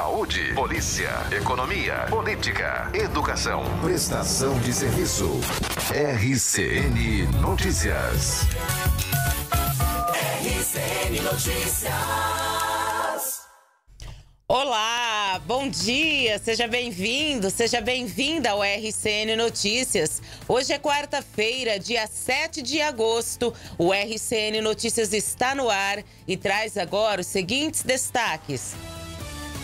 saúde, polícia, economia, política, educação, prestação de serviço. RCN Notícias. RCN Notícias. Olá, bom dia, seja bem-vindo, seja bem-vinda ao RCN Notícias. Hoje é quarta-feira, dia 7 de agosto. O RCN Notícias está no ar e traz agora os seguintes destaques.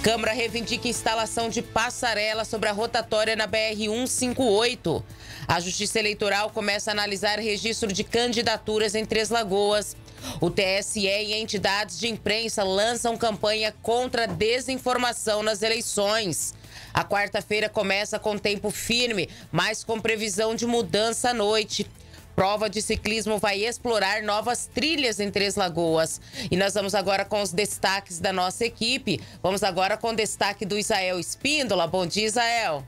Câmara reivindica instalação de passarela sobre a rotatória na BR-158. A Justiça Eleitoral começa a analisar registro de candidaturas em Três Lagoas. O TSE e entidades de imprensa lançam campanha contra a desinformação nas eleições. A quarta-feira começa com tempo firme, mas com previsão de mudança à noite. Prova de ciclismo vai explorar novas trilhas em Três Lagoas. E nós vamos agora com os destaques da nossa equipe. Vamos agora com o destaque do Isael Espíndola. Bom dia, Isael.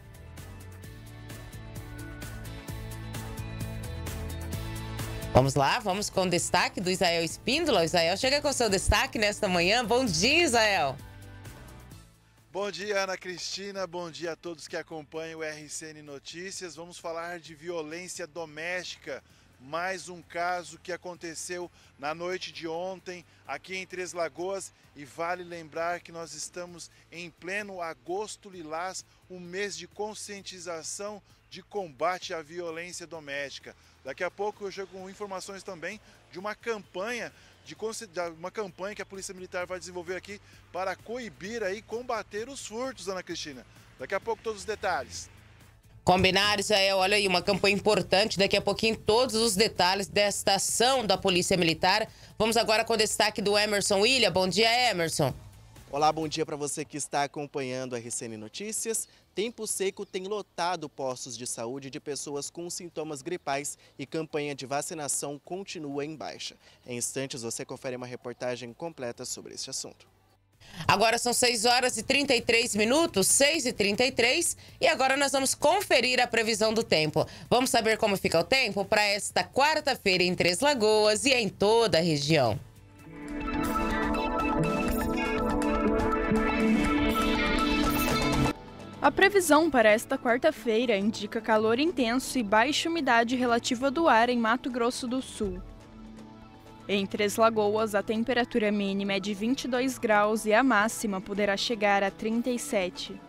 Vamos lá, vamos com o destaque do Isael Espíndola. Isael, chega com o seu destaque nesta manhã. Bom dia, Isael. Bom dia, Ana Cristina. Bom dia a todos que acompanham o RCN Notícias. Vamos falar de violência doméstica mais um caso que aconteceu na noite de ontem aqui em Três Lagoas e vale lembrar que nós estamos em pleno agosto lilás, um mês de conscientização de combate à violência doméstica. Daqui a pouco eu chego com informações também de uma campanha de uma campanha que a Polícia Militar vai desenvolver aqui para coibir e combater os furtos, Ana Cristina. Daqui a pouco todos os detalhes. Combinar, Israel, olha aí, uma campanha importante. Daqui a pouquinho, todos os detalhes desta ação da Polícia Militar. Vamos agora com o destaque do Emerson William. Bom dia, Emerson. Olá, bom dia para você que está acompanhando a RCN Notícias. Tempo seco tem lotado postos de saúde de pessoas com sintomas gripais e campanha de vacinação continua em baixa. Em instantes você confere uma reportagem completa sobre este assunto. Agora são 6 horas e 33 minutos, 6 e 33, e agora nós vamos conferir a previsão do tempo. Vamos saber como fica o tempo para esta quarta-feira em Três Lagoas e em toda a região. A previsão para esta quarta-feira indica calor intenso e baixa umidade relativa do ar em Mato Grosso do Sul. Em Três Lagoas, a temperatura mínima é de 22 graus e a máxima poderá chegar a 37.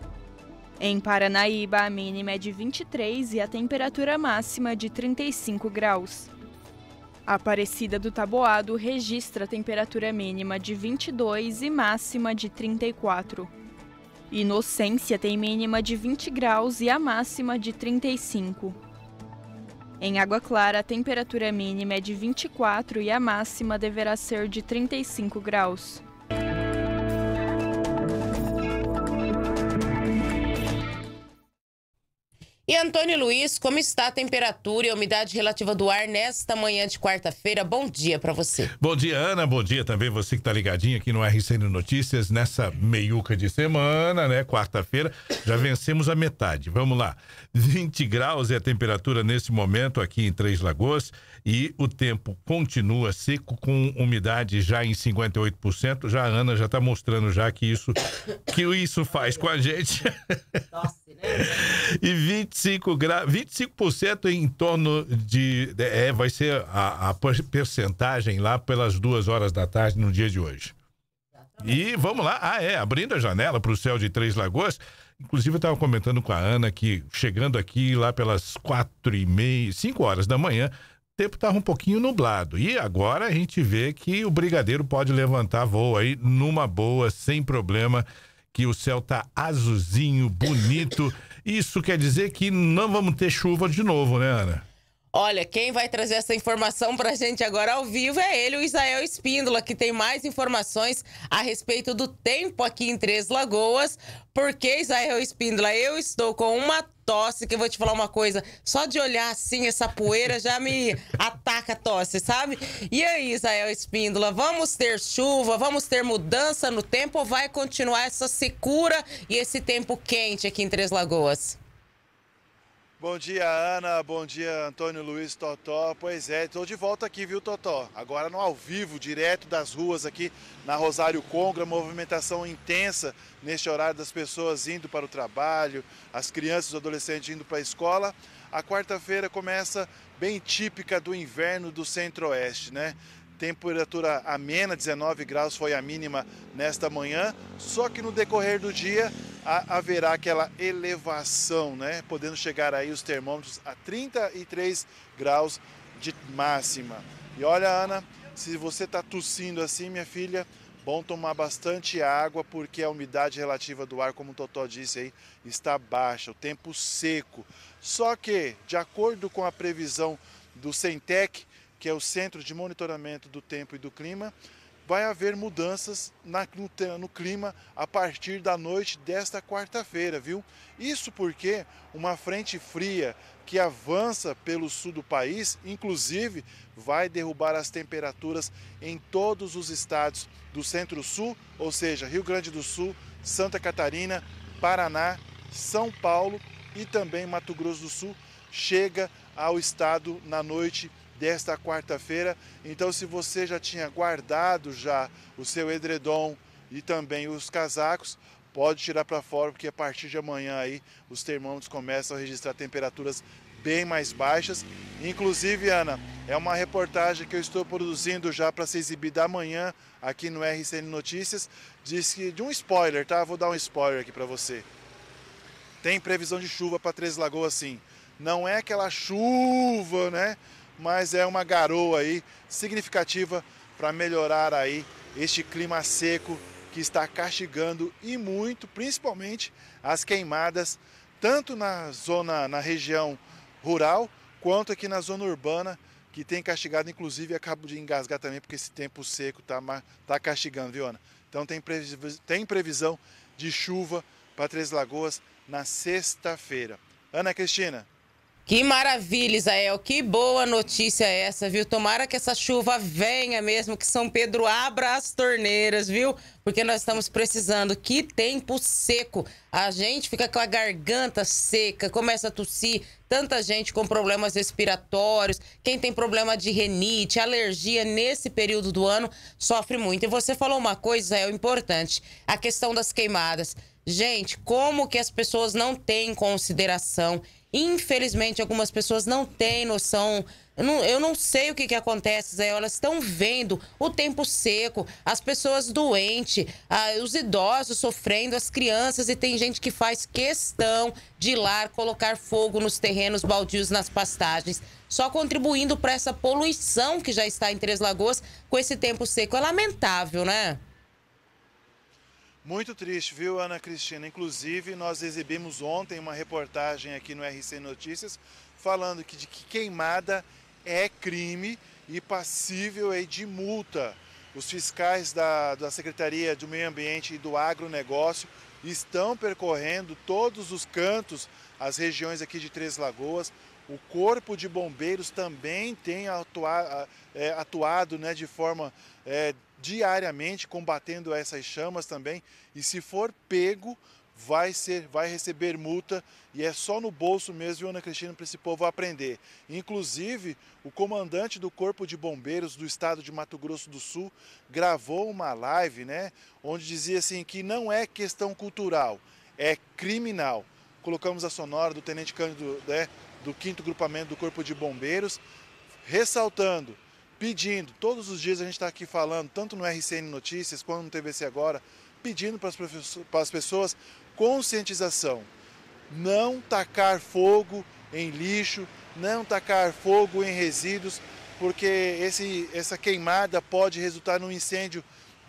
Em Paranaíba, a mínima é de 23 e a temperatura máxima de 35 graus. A Aparecida do Taboado registra temperatura mínima de 22 e máxima de 34. Inocência tem mínima de 20 graus e a máxima de 35. Em Água Clara, a temperatura mínima é de 24 e a máxima deverá ser de 35 graus. E Antônio Luiz, como está a temperatura e a umidade relativa do ar nesta manhã de quarta-feira? Bom dia para você. Bom dia, Ana. Bom dia também você que está ligadinho aqui no RCN Notícias nessa meiuca de semana, né? Quarta-feira, já vencemos a metade. Vamos lá. 20 graus é a temperatura nesse momento aqui em Três Lagoas e o tempo continua seco com umidade já em 58%. Já a Ana já está mostrando já que isso que isso faz com a gente. Doce, né? e 25 gra... 25% em torno de é, vai ser a, a percentagem lá pelas duas horas da tarde no dia de hoje. E vamos lá. Ah, é, abrindo a janela para o céu de Três Lagoas. Inclusive, eu estava comentando com a Ana que chegando aqui lá pelas quatro e meia, cinco horas da manhã, tempo estava um pouquinho nublado. E agora a gente vê que o Brigadeiro pode levantar voo aí numa boa, sem problema, que o céu tá azulzinho, bonito. Isso quer dizer que não vamos ter chuva de novo, né, Ana? Olha, quem vai trazer essa informação para a gente agora ao vivo é ele, o Israel Espíndola, que tem mais informações a respeito do tempo aqui em Três Lagoas. Porque, Israel Espíndola, eu estou com uma tosse, que eu vou te falar uma coisa, só de olhar assim essa poeira já me ataca a tosse, sabe? E aí, Israel Espíndola, vamos ter chuva, vamos ter mudança no tempo ou vai continuar essa secura e esse tempo quente aqui em Três Lagoas? Bom dia, Ana. Bom dia, Antônio Luiz Totó. Pois é, estou de volta aqui, viu, Totó? Agora no ao vivo, direto das ruas aqui na Rosário Congra. Movimentação intensa neste horário das pessoas indo para o trabalho, as crianças e os adolescentes indo para a escola. A quarta-feira começa bem típica do inverno do Centro-Oeste, né? Temperatura amena, 19 graus foi a mínima nesta manhã, só que no decorrer do dia haverá aquela elevação, né? Podendo chegar aí os termômetros a 33 graus de máxima. E olha, Ana, se você está tossindo assim, minha filha, bom tomar bastante água porque a umidade relativa do ar, como o Totó disse aí, está baixa, o tempo seco. Só que, de acordo com a previsão do Sentec, que é o Centro de Monitoramento do Tempo e do Clima, vai haver mudanças na, no, no, clima a partir da noite desta quarta-feira, viu? Isso porque uma frente fria que avança pelo sul do país, inclusive, vai derrubar as temperaturas em todos os estados do centro-sul, ou seja, Rio Grande do Sul, Santa Catarina, Paraná, São Paulo e também Mato Grosso do Sul, chega ao estado na noite desta quarta-feira. Então, se você já tinha guardado já o seu edredom e também os casacos, pode tirar para fora, porque a partir de amanhã aí os termômetros começam a registrar temperaturas bem mais baixas. Inclusive, Ana, é uma reportagem que eu estou produzindo já para ser exibida amanhã aqui no RCN Notícias. Diz que de um spoiler, tá? Vou dar um spoiler aqui para você. Tem previsão de chuva para Três Lagoas, sim. Não é aquela chuva, né? mas é uma garoa aí significativa para melhorar aí este clima seco que está castigando e muito, principalmente as queimadas, tanto na zona, na região rural, quanto aqui na zona urbana, que tem castigado, inclusive acabo de engasgar também, porque esse tempo seco está tá castigando, viu, Ana? Então tem, previsão, tem previsão de chuva para Três Lagoas na sexta-feira. Ana Cristina. Que maravilha, Isael. Que boa notícia essa, viu? Tomara que essa chuva venha mesmo, que São Pedro abra as torneiras, viu? Porque nós estamos precisando. Que tempo seco. A gente fica com a garganta seca, começa a tossir. Tanta gente com problemas respiratórios, quem tem problema de renite, alergia nesse período do ano, sofre muito. E você falou uma coisa, Israel, importante: a questão das queimadas. Gente, como que as pessoas não têm consideração? Infelizmente, algumas pessoas não têm noção. Eu não, eu não sei o que, que acontece, Zé. Elas estão vendo o tempo seco, as pessoas doentes, ah, os idosos sofrendo, as crianças. E tem gente que faz questão de ir lá colocar fogo nos terrenos baldios, nas pastagens. Só contribuindo para essa poluição que já está em Três Lagoas com esse tempo seco. É lamentável, né? Muito triste, viu, Ana Cristina? Inclusive, nós exibimos ontem uma reportagem aqui no RC Notícias falando que, de que queimada é crime e passível é de multa. Os fiscais da, da Secretaria do Meio Ambiente e do Agronegócio estão percorrendo todos os cantos as regiões aqui de Três Lagoas. O Corpo de Bombeiros também tem atua, é, atuado né, de forma é, diariamente, combatendo essas chamas também. E se for pego, vai, ser, vai receber multa e é só no bolso mesmo, Ana Cristina, para esse povo aprender. Inclusive, o comandante do Corpo de Bombeiros do estado de Mato Grosso do Sul gravou uma live, né, onde dizia assim que não é questão cultural, é criminal colocamos a sonora do Tenente Cândido, né, do 5 Grupamento do Corpo de Bombeiros, ressaltando, pedindo, todos os dias a gente está aqui falando, tanto no RCN Notícias quanto no TVC Agora, pedindo para as, para as pessoas conscientização. Não tacar fogo em lixo, não tacar fogo em resíduos, porque esse, essa queimada pode resultar num incêndio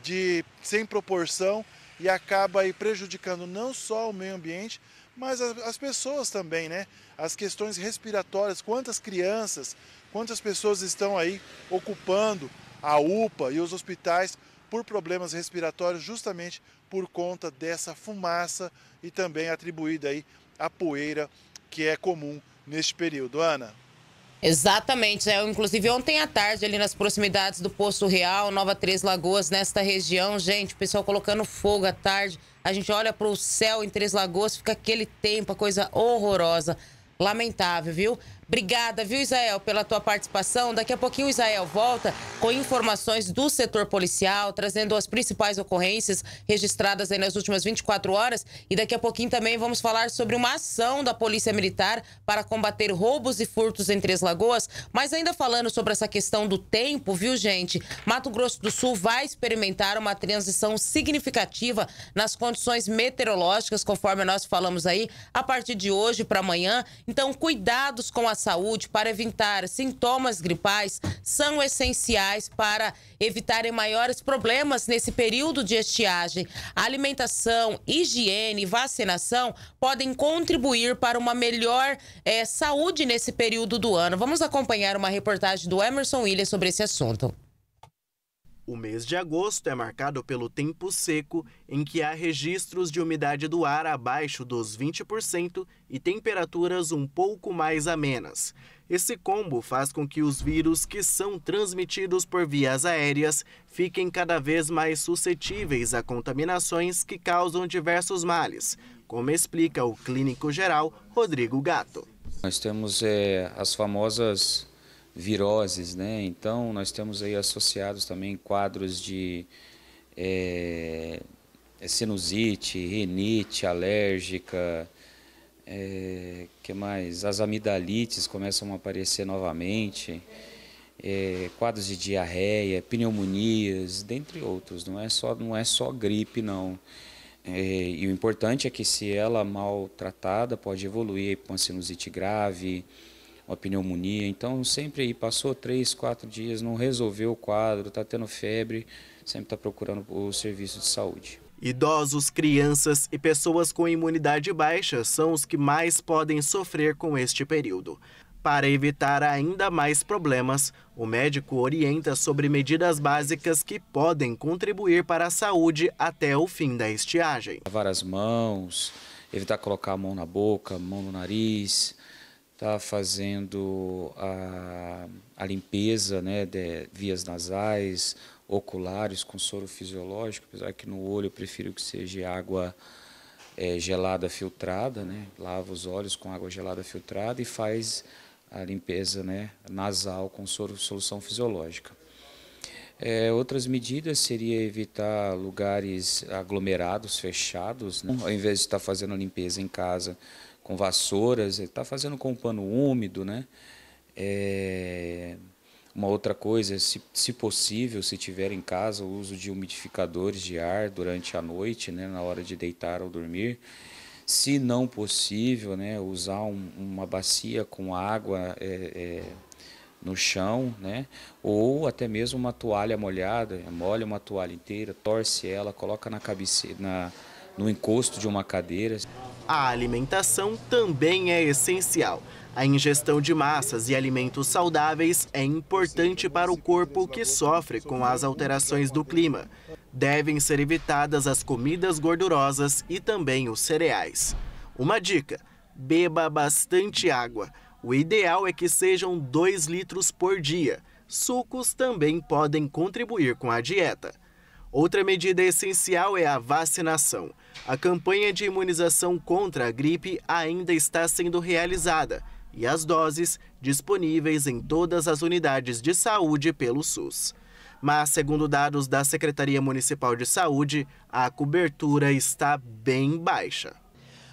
de sem proporção e acaba aí prejudicando não só o meio ambiente, mas as, pessoas também, né? As questões respiratórias, quantas crianças, quantas pessoas estão aí ocupando a UPA e os hospitais por problemas respiratórios justamente por conta dessa fumaça e também atribuída aí à poeira que é comum neste período. Ana? Exatamente, é. Inclusive, ontem à tarde, ali nas proximidades do Poço Real, Nova Três Lagoas, nesta região, gente, o pessoal colocando fogo à tarde. A gente olha para o céu em Três Lagoas, fica aquele tempo, a coisa horrorosa. Lamentável, viu? Obrigada, viu, Israel, pela tua participação. Daqui a pouquinho o Israel volta com informações do setor policial, trazendo as principais ocorrências registradas nas últimas 24 horas. E daqui a pouquinho também vamos falar sobre uma ação da Polícia Militar para combater roubos e furtos em Três Lagoas. Mas ainda falando sobre essa questão do tempo, viu, gente? Mato Grosso do Sul vai experimentar uma transição significativa nas condições meteorológicas, conforme nós falamos aí, a partir de hoje para amanhã. Então, cuidados com as saúde para evitar sintomas gripais são essenciais para evitarem maiores problemas nesse período de estiagem. alimentação, higiene e vacinação podem contribuir para uma melhor é, saúde nesse período do ano. Vamos acompanhar uma reportagem do Emerson Williams sobre esse assunto. O mês de agosto é marcado pelo tempo seco, em que há registros de umidade do ar abaixo dos 20% e temperaturas um pouco mais amenas. Esse combo faz com que os vírus que são transmitidos por vias aéreas fiquem cada vez mais suscetíveis a contaminações que causam diversos males, como explica o clínico geral Rodrigo Gato. Nós temos é, as famosas viroses, né? Então nós temos aí associados também quadros de é, é, sinusite, rinite alérgica, é, que mais? As amidalites começam a aparecer novamente, é, quadros de diarreia, pneumonias, dentre outros. Não é só, não é só gripe, não. É, e o importante é que se ela é mal tratada pode evoluir para uma sinusite grave, uma pneumonia. Então, sempre aí, passou três, quatro dias, não resolveu o quadro, está tendo febre, sempre está procurando o serviço de saúde. Idosos, crianças e pessoas com imunidade baixa são os que mais podem sofrer com este período. Para evitar ainda mais problemas, o médico orienta sobre medidas básicas que podem contribuir para a saúde até o fim da estiagem. Lavar as mãos, evitar colocar a mão na boca, mão no nariz, está fazendo a, a limpeza né, de vias nasais, oculares com soro fisiológico, apesar que no olho eu prefiro que seja água é, gelada filtrada, né? lava os olhos com água gelada filtrada e faz a limpeza né, nasal com soro, solução fisiológica. É, outras medidas seria evitar lugares aglomerados, fechados, né? ao invés de estar fazendo a limpeza em casa, com vassouras, ele está fazendo com pano úmido, né? É... Uma outra coisa, se, se possível, se tiver em casa, o uso de umidificadores de ar durante a noite, né, na hora de deitar ou dormir. Se não possível, né, usar um, uma bacia com água é, é, no chão, né, ou até mesmo uma toalha molhada, molha uma toalha inteira, torce ela, coloca na cabeceira, na, no encosto de uma cadeira a alimentação também é essencial. A ingestão de massas e alimentos saudáveis é importante para o corpo que sofre com as alterações do clima. Devem ser evitadas as comidas gordurosas e também os cereais. Uma dica: beba bastante água. O ideal é que sejam 2 litros por dia. Sucos também podem contribuir com a dieta. Outra medida essencial é a vacinação a campanha de imunização contra a gripe ainda está sendo realizada e as doses disponíveis em todas as unidades de saúde pelo SUS. Mas, segundo dados da Secretaria Municipal de Saúde, a cobertura está bem baixa.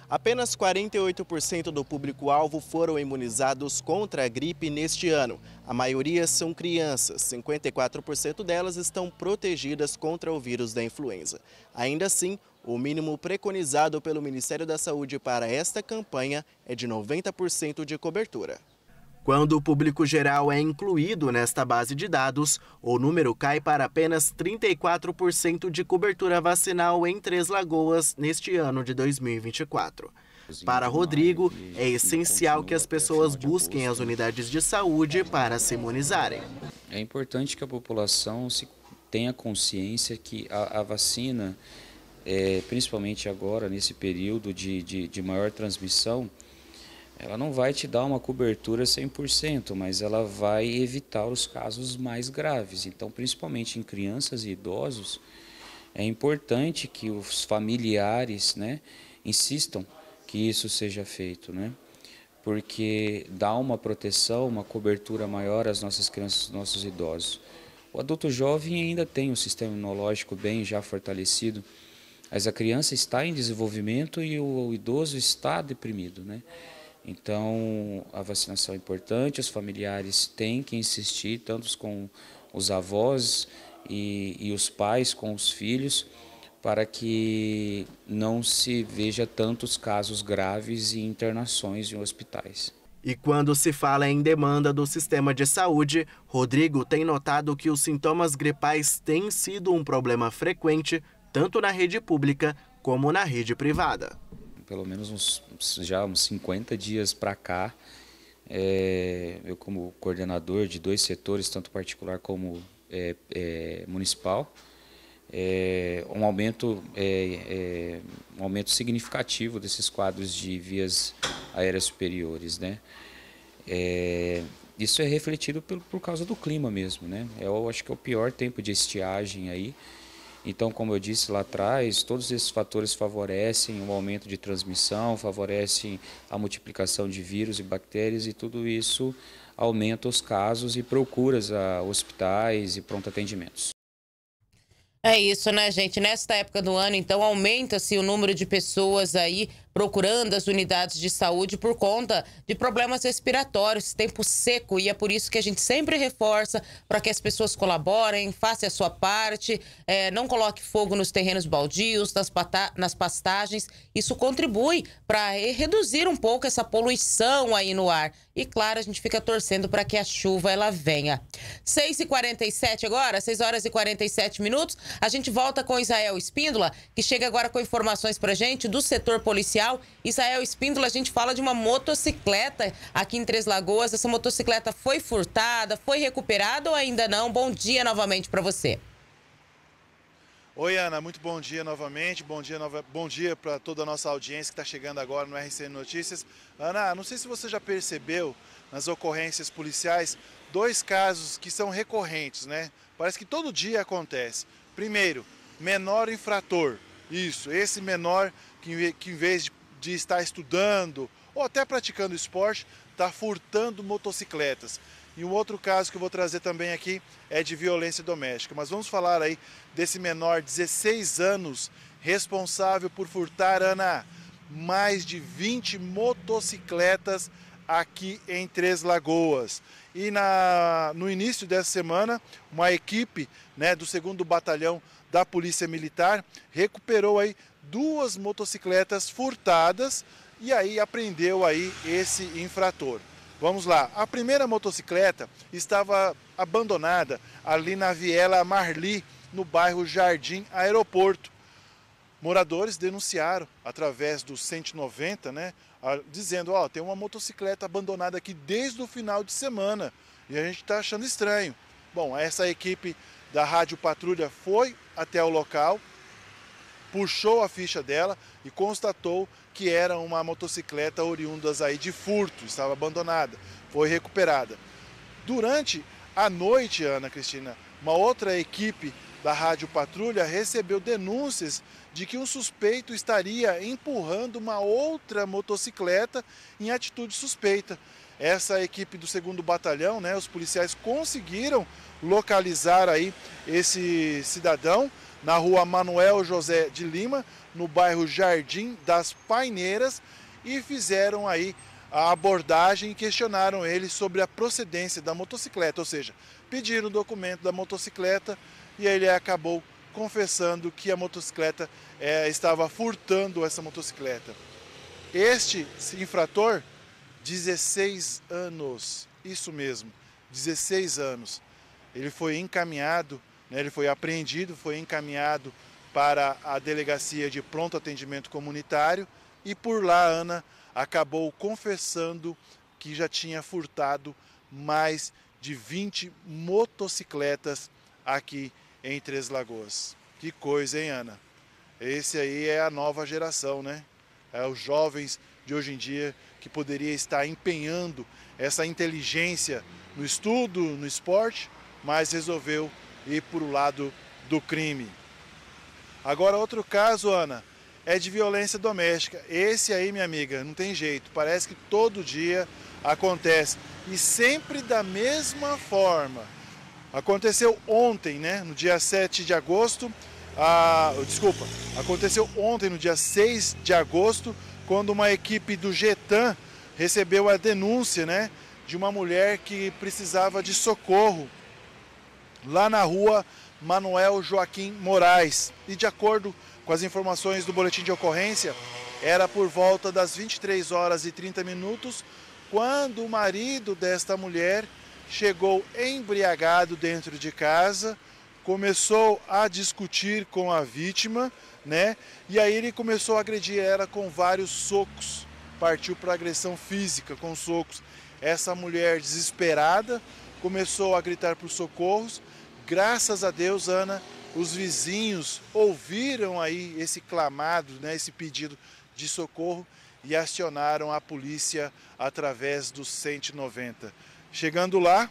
Apenas 48% do público-alvo foram imunizados contra a gripe neste ano. A maioria são crianças, 54% delas estão protegidas contra o vírus da influenza. Ainda assim, o mínimo preconizado pelo Ministério da Saúde para esta campanha é de 90% de cobertura. Quando o público geral é incluído nesta base de dados, o número cai para apenas 34% de cobertura vacinal em Três Lagoas neste ano de 2024. Para Rodrigo, é essencial que as pessoas busquem as unidades de saúde para se imunizarem. É importante que a população tenha consciência que a, a vacina é, principalmente agora nesse período de, de, de, maior transmissão, ela não vai te dar uma cobertura 100%, mas ela vai evitar os casos mais graves. Então, principalmente em crianças e idosos, é importante que os familiares né, insistam que isso seja feito, né? porque dá uma proteção, uma cobertura maior às nossas crianças, nossos idosos. O adulto jovem ainda tem um sistema imunológico bem já fortalecido, mas a criança está em desenvolvimento e o idoso está deprimido, né? Então, a vacinação é importante, os familiares têm que insistir, tanto com os avós e, e os pais com os filhos, para que não se veja tantos casos graves e internações em hospitais. E quando se fala em demanda do sistema de saúde, Rodrigo tem notado que os sintomas gripais têm sido um problema frequente tanto na rede pública como na rede privada. Pelo menos uns, já uns 50 dias para cá, é, eu como coordenador de dois setores, tanto particular como é, é, municipal, é, um, aumento, é, é, um aumento significativo desses quadros de vias aéreas superiores. Né? isso é refletido por, por causa do clima mesmo. Né? Eu acho que é o pior tempo de estiagem aí, então, como eu disse lá atrás, todos esses fatores favorecem o aumento de transmissão, favorecem a multiplicação de vírus e bactérias e tudo isso aumenta os casos e procuras a hospitais e pronto atendimentos. É isso, né, gente? Nesta época do ano, então, aumenta-se o número de pessoas aí procurando as unidades de saúde por conta de problemas respiratórios, tempo seco, e é por isso que a gente sempre reforça para que as pessoas colaborem, façam a sua parte, é, não coloque fogo nos terrenos baldios, nas, nas pastagens. Isso contribui para reduzir um pouco essa poluição aí no ar. E claro, a gente fica torcendo para que a chuva ela venha. 6h47 agora, 6 horas e 47 minutos. A gente volta com Israel Espíndola, que chega agora com informações para gente do setor policial Comercial. Israel é Espíndola, a gente fala de uma motocicleta aqui em Três Lagoas. Essa motocicleta foi furtada, foi recuperada ou ainda não? Bom dia novamente para você. Oi, Ana, muito bom dia novamente. Bom dia, nova... bom dia para toda a nossa audiência que está chegando agora no RCN Notícias. Ana, não sei se você já percebeu nas ocorrências policiais dois casos que são recorrentes, né? Parece que todo dia acontece. Primeiro, menor infrator. Isso, esse menor que, que em vez de, de estar estudando ou até praticando esporte, está furtando motocicletas. E um outro caso que eu vou trazer também aqui é de violência doméstica. Mas vamos falar aí desse menor, 16 anos, responsável por furtar, Ana, mais de 20 motocicletas aqui em Três Lagoas. E na, no início dessa semana, uma equipe né, do 2 Batalhão da Polícia Militar recuperou aí duas motocicletas furtadas e aí apreendeu aí esse infrator. Vamos lá. A primeira motocicleta estava abandonada ali na Viela Marli, no bairro Jardim Aeroporto. Moradores denunciaram através do 190, né, dizendo, ó, oh, tem uma motocicleta abandonada aqui desde o final de semana e a gente está achando estranho. Bom, essa equipe da Rádio Patrulha foi até o local, puxou a ficha dela e constatou que era uma motocicleta oriunda aí de furto, estava abandonada, foi recuperada. Durante a noite, Ana Cristina, uma outra equipe da Rádio Patrulha recebeu denúncias de que um suspeito estaria empurrando uma outra motocicleta em atitude suspeita. Essa equipe do segundo batalhão, né, os policiais conseguiram localizar aí esse cidadão na rua Manuel José de Lima, no bairro Jardim das Paineiras, e fizeram aí a abordagem e questionaram ele sobre a procedência da motocicleta, ou seja, pediram o documento da motocicleta e ele acabou confessando que a motocicleta é, estava furtando essa motocicleta. Este infrator, 16 anos, isso mesmo, 16 anos. Ele foi encaminhado né, ele foi apreendido, foi encaminhado para a delegacia de pronto atendimento comunitário e por lá Ana acabou confessando que já tinha furtado mais de 20 motocicletas aqui em Três Lagoas. Que coisa, hein, Ana? Esse aí é a nova geração, né? É os jovens de hoje em dia que poderia estar empenhando essa inteligência no estudo, no esporte, mas resolveu ir para o lado do crime. Agora, outro caso, Ana, é de violência doméstica. Esse aí, minha amiga, não tem jeito. Parece que todo dia acontece. E sempre da mesma forma. Aconteceu ontem, né? No dia 7 de agosto. A... Desculpa. Aconteceu ontem, no dia 6 de agosto, quando uma equipe do Getan recebeu a denúncia, né? De uma mulher que precisava de socorro lá na rua Manuel Joaquim Moraes. E de acordo com as informações do boletim de ocorrência, era por volta das 23 horas e 30 minutos quando o marido desta mulher chegou embriagado dentro de casa, começou a discutir com a vítima, né? E aí ele começou a agredir ela com vários socos, partiu para agressão física com socos. Essa mulher desesperada começou a gritar por socorros Graças a Deus, Ana, os vizinhos ouviram aí esse clamado, né, esse pedido de socorro e acionaram a polícia através do 190. Chegando lá,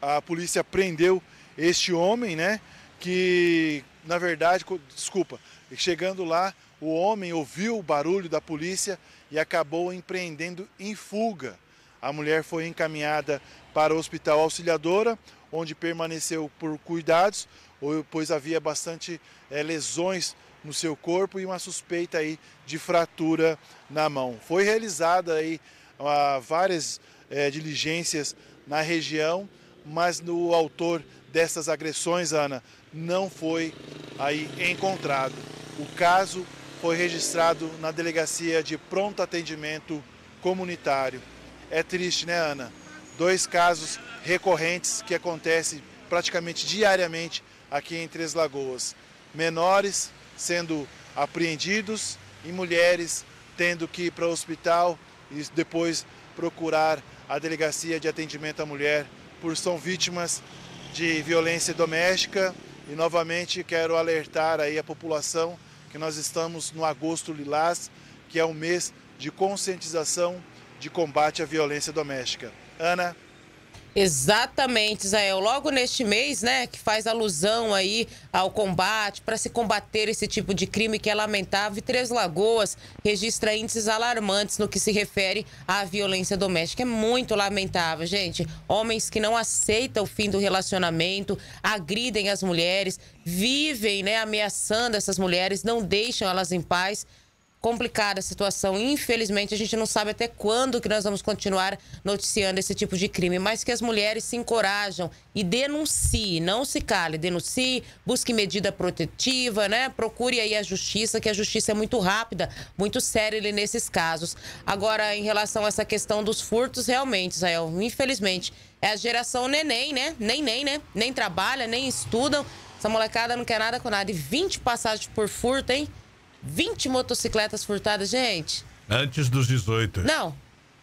a polícia prendeu este homem, né, que na verdade, desculpa, chegando lá, o homem ouviu o barulho da polícia e acabou empreendendo em fuga. A mulher foi encaminhada para o Hospital Auxiliadora, onde permaneceu por cuidados, pois havia bastante é, lesões no seu corpo e uma suspeita aí de fratura na mão. Foi realizada aí ah, várias é, diligências na região, mas no autor dessas agressões, Ana, não foi aí encontrado. O caso foi registrado na delegacia de pronto atendimento comunitário. É triste, né, Ana? dois casos recorrentes que acontecem praticamente diariamente aqui em Três Lagoas. Menores sendo apreendidos e mulheres tendo que ir para o hospital e depois procurar a Delegacia de Atendimento à Mulher por são vítimas de violência doméstica. E novamente quero alertar aí a população que nós estamos no agosto lilás, que é um mês de conscientização de combate à violência doméstica. Ana. Exatamente, Israel. Logo neste mês, né, que faz alusão aí ao combate, para se combater esse tipo de crime que é lamentável, e Três Lagoas registra índices alarmantes no que se refere à violência doméstica. É muito lamentável, gente. Homens que não aceitam o fim do relacionamento, agridem as mulheres, vivem, né, ameaçando essas mulheres, não deixam elas em paz complicada a situação. Infelizmente, a gente não sabe até quando que nós vamos continuar noticiando esse tipo de crime, mas que as mulheres se encorajam e denunciem, não se cale, denuncie, busque medida protetiva, né? Procure aí a justiça, que a justiça é muito rápida, muito séria nesses casos. Agora, em relação a essa questão dos furtos, realmente, Israel, infelizmente, é a geração neném, né? Nem né? Nem trabalha, nem estudam. Essa molecada não quer nada com nada. E 20 passagens por furto, hein? 20 motocicletas furtadas, gente. Antes dos 18. É. Não.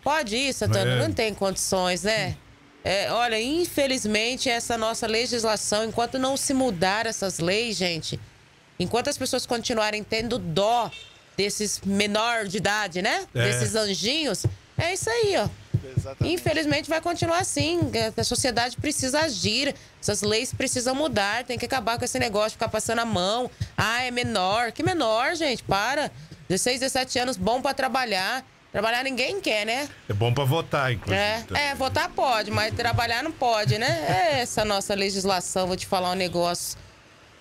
Pode isso, Antônio. É. Não tem condições, né? É, olha, infelizmente, essa nossa legislação, enquanto não se mudar essas leis, gente, enquanto as pessoas continuarem tendo dó desses menor de idade, né? É. Desses anjinhos, é isso aí, ó. Exatamente. Infelizmente vai continuar assim. A sociedade precisa agir, essas leis precisam mudar, tem que acabar com esse negócio de ficar passando a mão. Ah, é menor. Que menor, gente? Para. 16, 17 anos, bom para trabalhar. Trabalhar ninguém quer, né? É bom para votar, inclusive. É. é, votar pode, mas trabalhar não pode, né? É essa nossa legislação, vou te falar um negócio.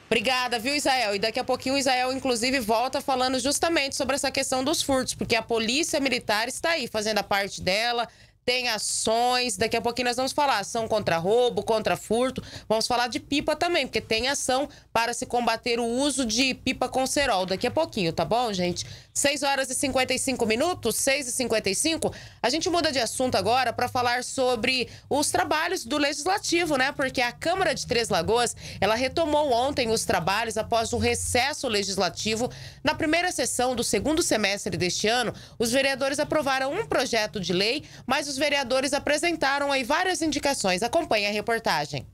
Obrigada, viu, Israel? E daqui a pouquinho o Israel, inclusive, volta falando justamente sobre essa questão dos furtos, porque a polícia militar está aí fazendo a parte dela, tem ações. Daqui a pouquinho nós vamos falar ação contra roubo, contra furto. Vamos falar de pipa também, porque tem ação para se combater o uso de pipa com cerol. Daqui a pouquinho, tá bom, gente? 6 horas e 55 minutos, 6 e 55. A gente muda de assunto agora para falar sobre os trabalhos do Legislativo, né? Porque a Câmara de Três Lagoas, ela retomou ontem os trabalhos após o recesso legislativo. Na primeira sessão do segundo semestre deste ano, os vereadores aprovaram um projeto de lei, mas os vereadores apresentaram aí várias indicações. Acompanhe a reportagem.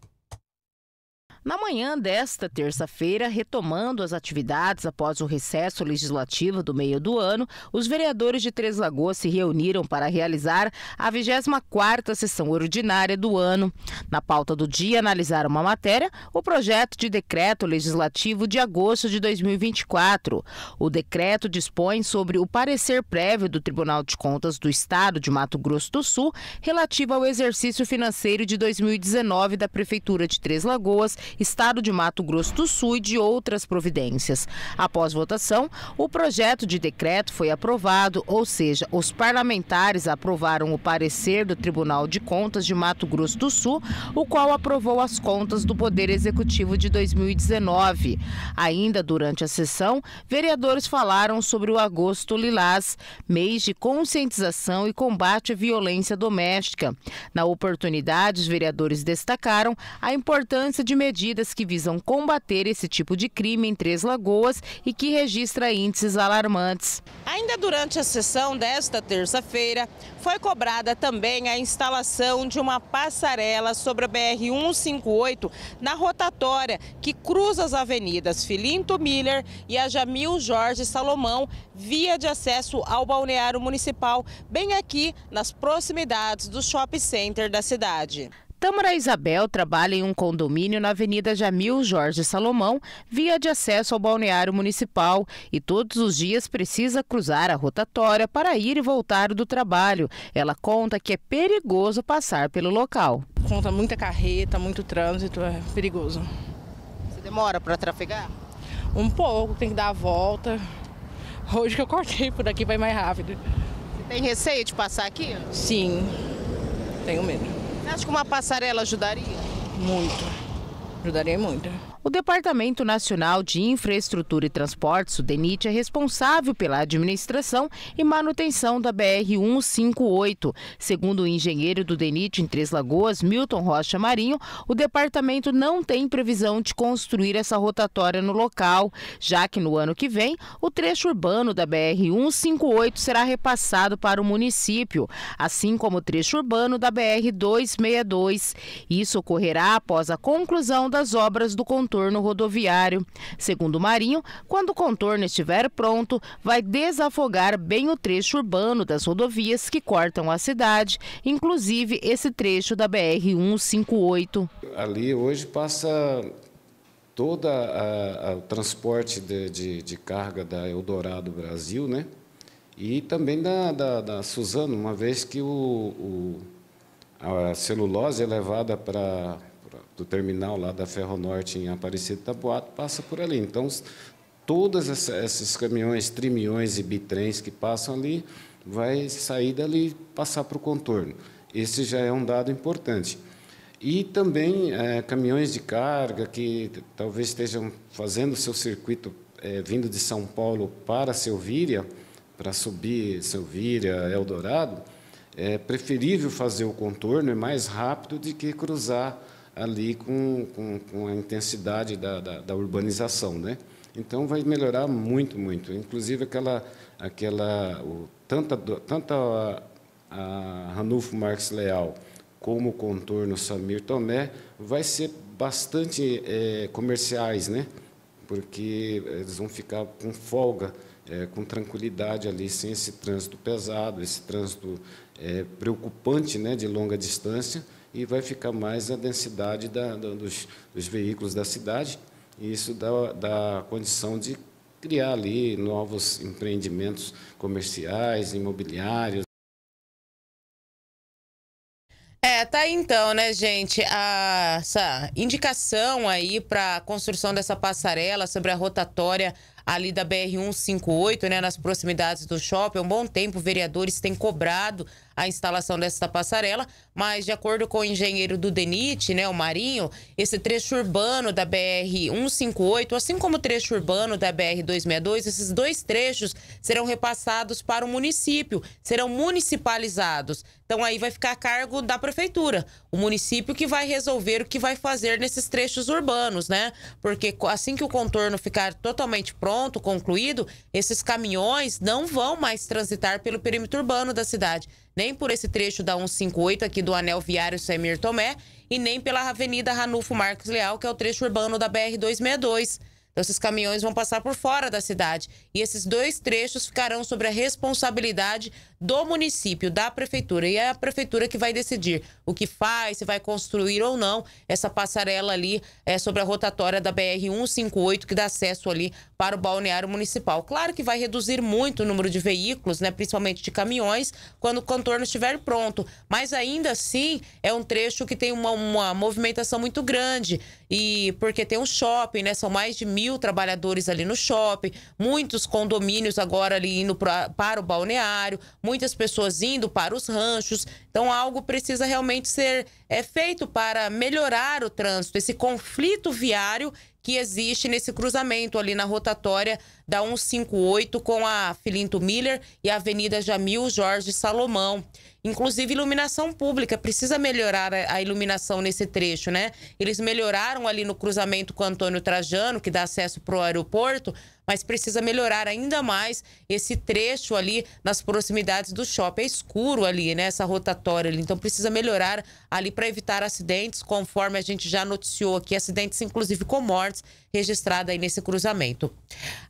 Na manhã desta terça-feira, retomando as atividades após o recesso legislativo do meio do ano, os vereadores de Três Lagoas se reuniram para realizar a 24ª sessão ordinária do ano. Na pauta do dia, analisaram uma matéria, o projeto de decreto legislativo de agosto de 2024. O decreto dispõe sobre o parecer prévio do Tribunal de Contas do Estado de Mato Grosso do Sul relativo ao exercício financeiro de 2019 da Prefeitura de Três Lagoas Estado de Mato Grosso do Sul e de outras providências. Após votação, o projeto de decreto foi aprovado, ou seja, os parlamentares aprovaram o parecer do Tribunal de Contas de Mato Grosso do Sul, o qual aprovou as contas do Poder Executivo de 2019. Ainda durante a sessão, vereadores falaram sobre o agosto lilás, mês de conscientização e combate à violência doméstica. Na oportunidade, os vereadores destacaram a importância de medidas medidas que visam combater esse tipo de crime em Três Lagoas e que registra índices alarmantes. Ainda durante a sessão desta terça-feira, foi cobrada também a instalação de uma passarela sobre a BR-158 na rotatória que cruza as avenidas Filinto Miller e a Jamil Jorge Salomão, via de acesso ao balneário municipal, bem aqui nas proximidades do shopping center da cidade. Tâmara Isabel trabalha em um condomínio na Avenida Jamil Jorge Salomão, via de acesso ao balneário municipal, e todos os dias precisa cruzar a rotatória para ir e voltar do trabalho. Ela conta que é perigoso passar pelo local. Conta muita carreta, muito trânsito, é perigoso. Você demora para trafegar? Um pouco, tem que dar a volta. Hoje que eu cortei por aqui, vai mais rápido. Você tem receio de passar aqui? Sim, tenho medo. Acho que uma passarela ajudaria? Muito. Ajudaria muito. O Departamento Nacional de Infraestrutura e Transportes, o DENIT, é responsável pela administração e manutenção da BR-158. Segundo o engenheiro do DENIT em Três Lagoas, Milton Rocha Marinho, o departamento não tem previsão de construir essa rotatória no local, já que no ano que vem o trecho urbano da BR-158 será repassado para o município, assim como o trecho urbano da BR-262. Isso ocorrerá após a conclusão das obras do contorno contorno rodoviário. Segundo o Marinho, quando o contorno estiver pronto, vai desafogar bem o trecho urbano das rodovias que cortam a cidade, inclusive esse trecho da BR-158. Ali hoje passa todo o transporte de, de, de, carga da Eldorado Brasil, né? E também da, da, da Suzano, uma vez que o, o a celulose é levada para do terminal lá da Ferronorte em Aparecida Taboato passa por ali. Então, todas esses caminhões, trimiões e bitrens que passam ali, vai sair dali e passar para o contorno. Esse já é um dado importante. E também é, caminhões de carga que talvez estejam fazendo seu circuito é, vindo de São Paulo para Selvíria, para subir Selvíria, Eldorado, é preferível fazer o contorno, é mais rápido do que cruzar ali com, com, com a intensidade da, da, da, urbanização, né? Então vai melhorar muito, muito. Inclusive aquela, aquela, o, tanta, tanta a, a Ranulfo Marques Leal como o contorno Samir Tomé vai ser bastante é, comerciais, né? Porque eles vão ficar com folga, é, com tranquilidade ali, sem esse trânsito pesado, esse trânsito é, preocupante, né, de longa distância e vai ficar mais a densidade da, dos, dos, veículos da cidade, e isso dá, dá condição de criar ali novos empreendimentos comerciais, imobiliários. É, tá aí então, né, gente, a, essa indicação aí para a construção dessa passarela sobre a rotatória ali da BR-158, né, nas proximidades do shopping. Há é um bom tempo, vereadores têm cobrado a instalação dessa passarela, mas de acordo com o engenheiro do DENIT, né, o Marinho, esse trecho urbano da BR-158, assim como o trecho urbano da BR-262, esses dois trechos serão repassados para o município, serão municipalizados. Então aí vai ficar a cargo da prefeitura, o município que vai resolver o que vai fazer nesses trechos urbanos, né? Porque assim que o contorno ficar totalmente pronto, concluído, esses caminhões não vão mais transitar pelo perímetro urbano da cidade, nem por esse trecho da 158 aqui do anel viário Semir Tomé e nem pela Avenida Ranulfo Marques Leal, que é o trecho urbano da BR 262. Então, esses caminhões vão passar por fora da cidade. E esses dois trechos ficarão sobre a responsabilidade do município, da prefeitura. E é a prefeitura que vai decidir o que faz, se vai construir ou não essa passarela ali é, sobre a rotatória da BR-158, que dá acesso ali para o balneário municipal. Claro que vai reduzir muito o número de veículos, né, principalmente de caminhões, quando o contorno estiver pronto. Mas ainda assim, é um trecho que tem uma, uma movimentação muito grande. E porque tem um shopping, né? São mais de mil trabalhadores ali no shopping, muitos condomínios agora ali indo pra, para o balneário, muitas pessoas indo para os ranchos. Então, algo precisa realmente ser é, feito para melhorar o trânsito, esse conflito viário que existe nesse cruzamento ali na rotatória da 158 com a Filinto Miller e a Avenida Jamil Jorge Salomão. Inclusive, iluminação pública precisa melhorar a iluminação nesse trecho, né? Eles melhoraram ali no cruzamento com Antônio Trajano, que dá acesso para o aeroporto, mas precisa melhorar ainda mais esse trecho ali nas proximidades do shopping. É escuro ali, né? Essa rotatória ali. Então precisa melhorar ali para evitar acidentes, conforme a gente já noticiou aqui, acidentes inclusive com mortes registrada aí nesse cruzamento.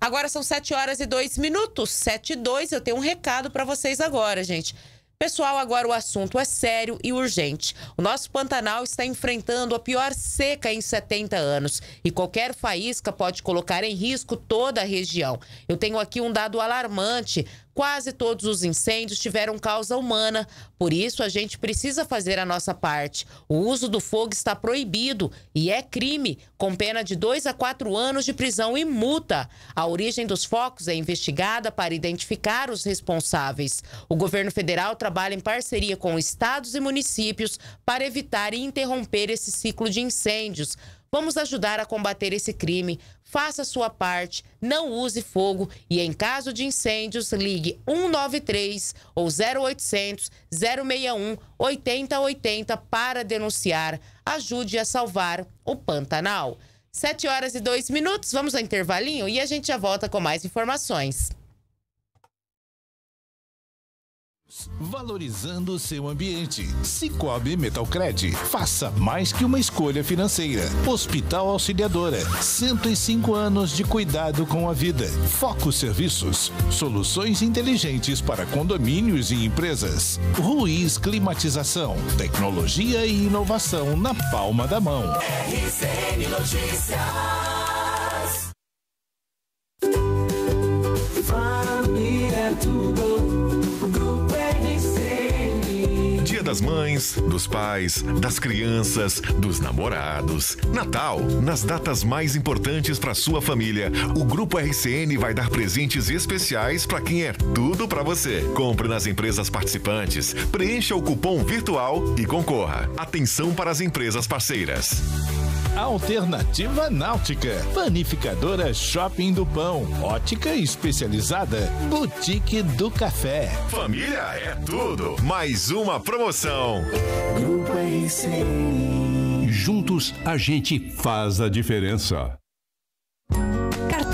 Agora são 7 horas e 2 minutos, 7 e 2, eu tenho um recado para vocês agora, gente. Pessoal, agora o assunto é sério e urgente. O nosso Pantanal está enfrentando a pior seca em 70 anos e qualquer faísca pode colocar em risco toda a região. Eu tenho aqui um dado alarmante. Quase todos os incêndios tiveram causa humana, por isso a gente precisa fazer a nossa parte. O uso do fogo está proibido e é crime, com pena de 2 a 4 anos de prisão e multa. A origem dos focos é investigada para identificar os responsáveis. O governo federal trabalha em parceria com estados e municípios para evitar e interromper esse ciclo de incêndios. Vamos ajudar a combater esse crime faça sua parte, não use fogo e, em caso de incêndios, ligue 193 ou 0800 061 8080 para denunciar. Ajude a salvar o Pantanal. 7 horas e 2 minutos, vamos ao intervalinho e a gente já volta com mais informações. Valorizando o seu ambiente. Cicobi Metalcred. Faça mais que uma escolha financeira. Hospital Auxiliadora. 105 anos de cuidado com a vida. Foco Serviços. Soluções inteligentes para condomínios e empresas. Ruiz Climatização. Tecnologia e inovação na palma da mão. RCN Notícias. Família é tudo das mães, dos pais, das crianças, dos namorados. Natal, nas datas mais importantes para sua família, o Grupo RCN vai dar presentes especiais para quem é tudo para você. Compre nas empresas participantes, preencha o cupom virtual e concorra. Atenção para as empresas parceiras. Alternativa Náutica, Panificadora Shopping do Pão, Ótica Especializada, Boutique do Café. Família é tudo. Mais uma promoção informação. Juntos a gente faz a diferença.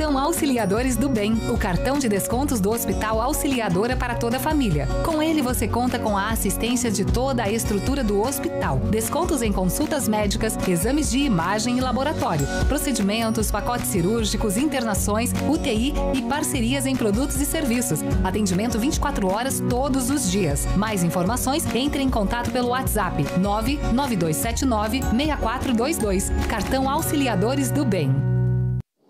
Cartão Auxiliadores do Bem, o cartão de descontos do Hospital Auxiliadora para toda a família. Com ele você conta com a assistência de toda a estrutura do hospital, descontos em consultas médicas, exames de imagem e laboratório, procedimentos, pacotes cirúrgicos, internações, UTI e parcerias em produtos e serviços. Atendimento 24 horas todos os dias. Mais informações, entre em contato pelo WhatsApp 99279 6422. Cartão Auxiliadores do Bem.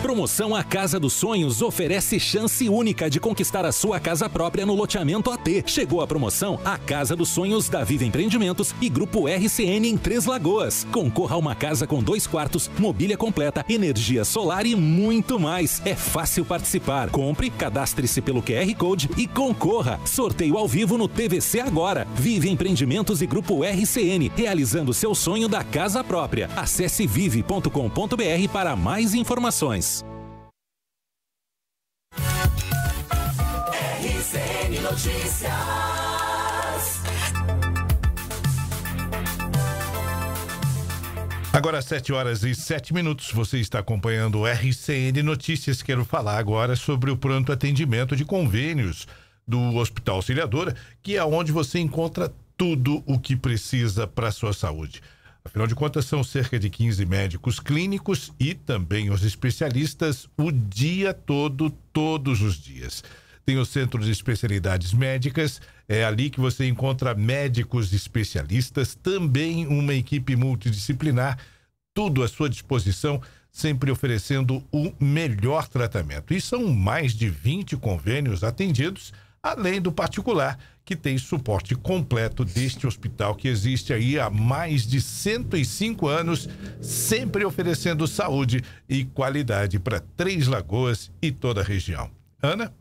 Promoção A Casa dos Sonhos oferece chance única de conquistar a sua casa própria no loteamento AT. Chegou a promoção A Casa dos Sonhos da Viva Empreendimentos e Grupo RCN em Três Lagoas. Concorra a uma casa com dois quartos, mobília completa, energia solar e muito mais. É fácil participar. Compre, cadastre-se pelo QR Code e concorra. Sorteio ao vivo no TVC agora. Vive Empreendimentos e Grupo RCN, realizando seu sonho da casa própria. Acesse vive.com.br para mais informações informações. RCN Notícias. Agora, 7 horas e 7 minutos, você está acompanhando o RCN Notícias. Quero falar agora sobre o pronto atendimento de convênios do Hospital Auxiliadora, que é onde você encontra tudo o que precisa para a sua saúde. Afinal de contas, são cerca de 15 médicos clínicos e também os especialistas o dia todo, todos os dias. Tem o Centro de Especialidades Médicas, é ali que você encontra médicos especialistas, também uma equipe multidisciplinar, tudo à sua disposição, sempre oferecendo o melhor tratamento. E são mais de 20 convênios atendidos além do particular, que tem suporte completo deste hospital que existe aí há mais de 105 anos, sempre oferecendo saúde e qualidade para Três Lagoas e toda a região. Ana?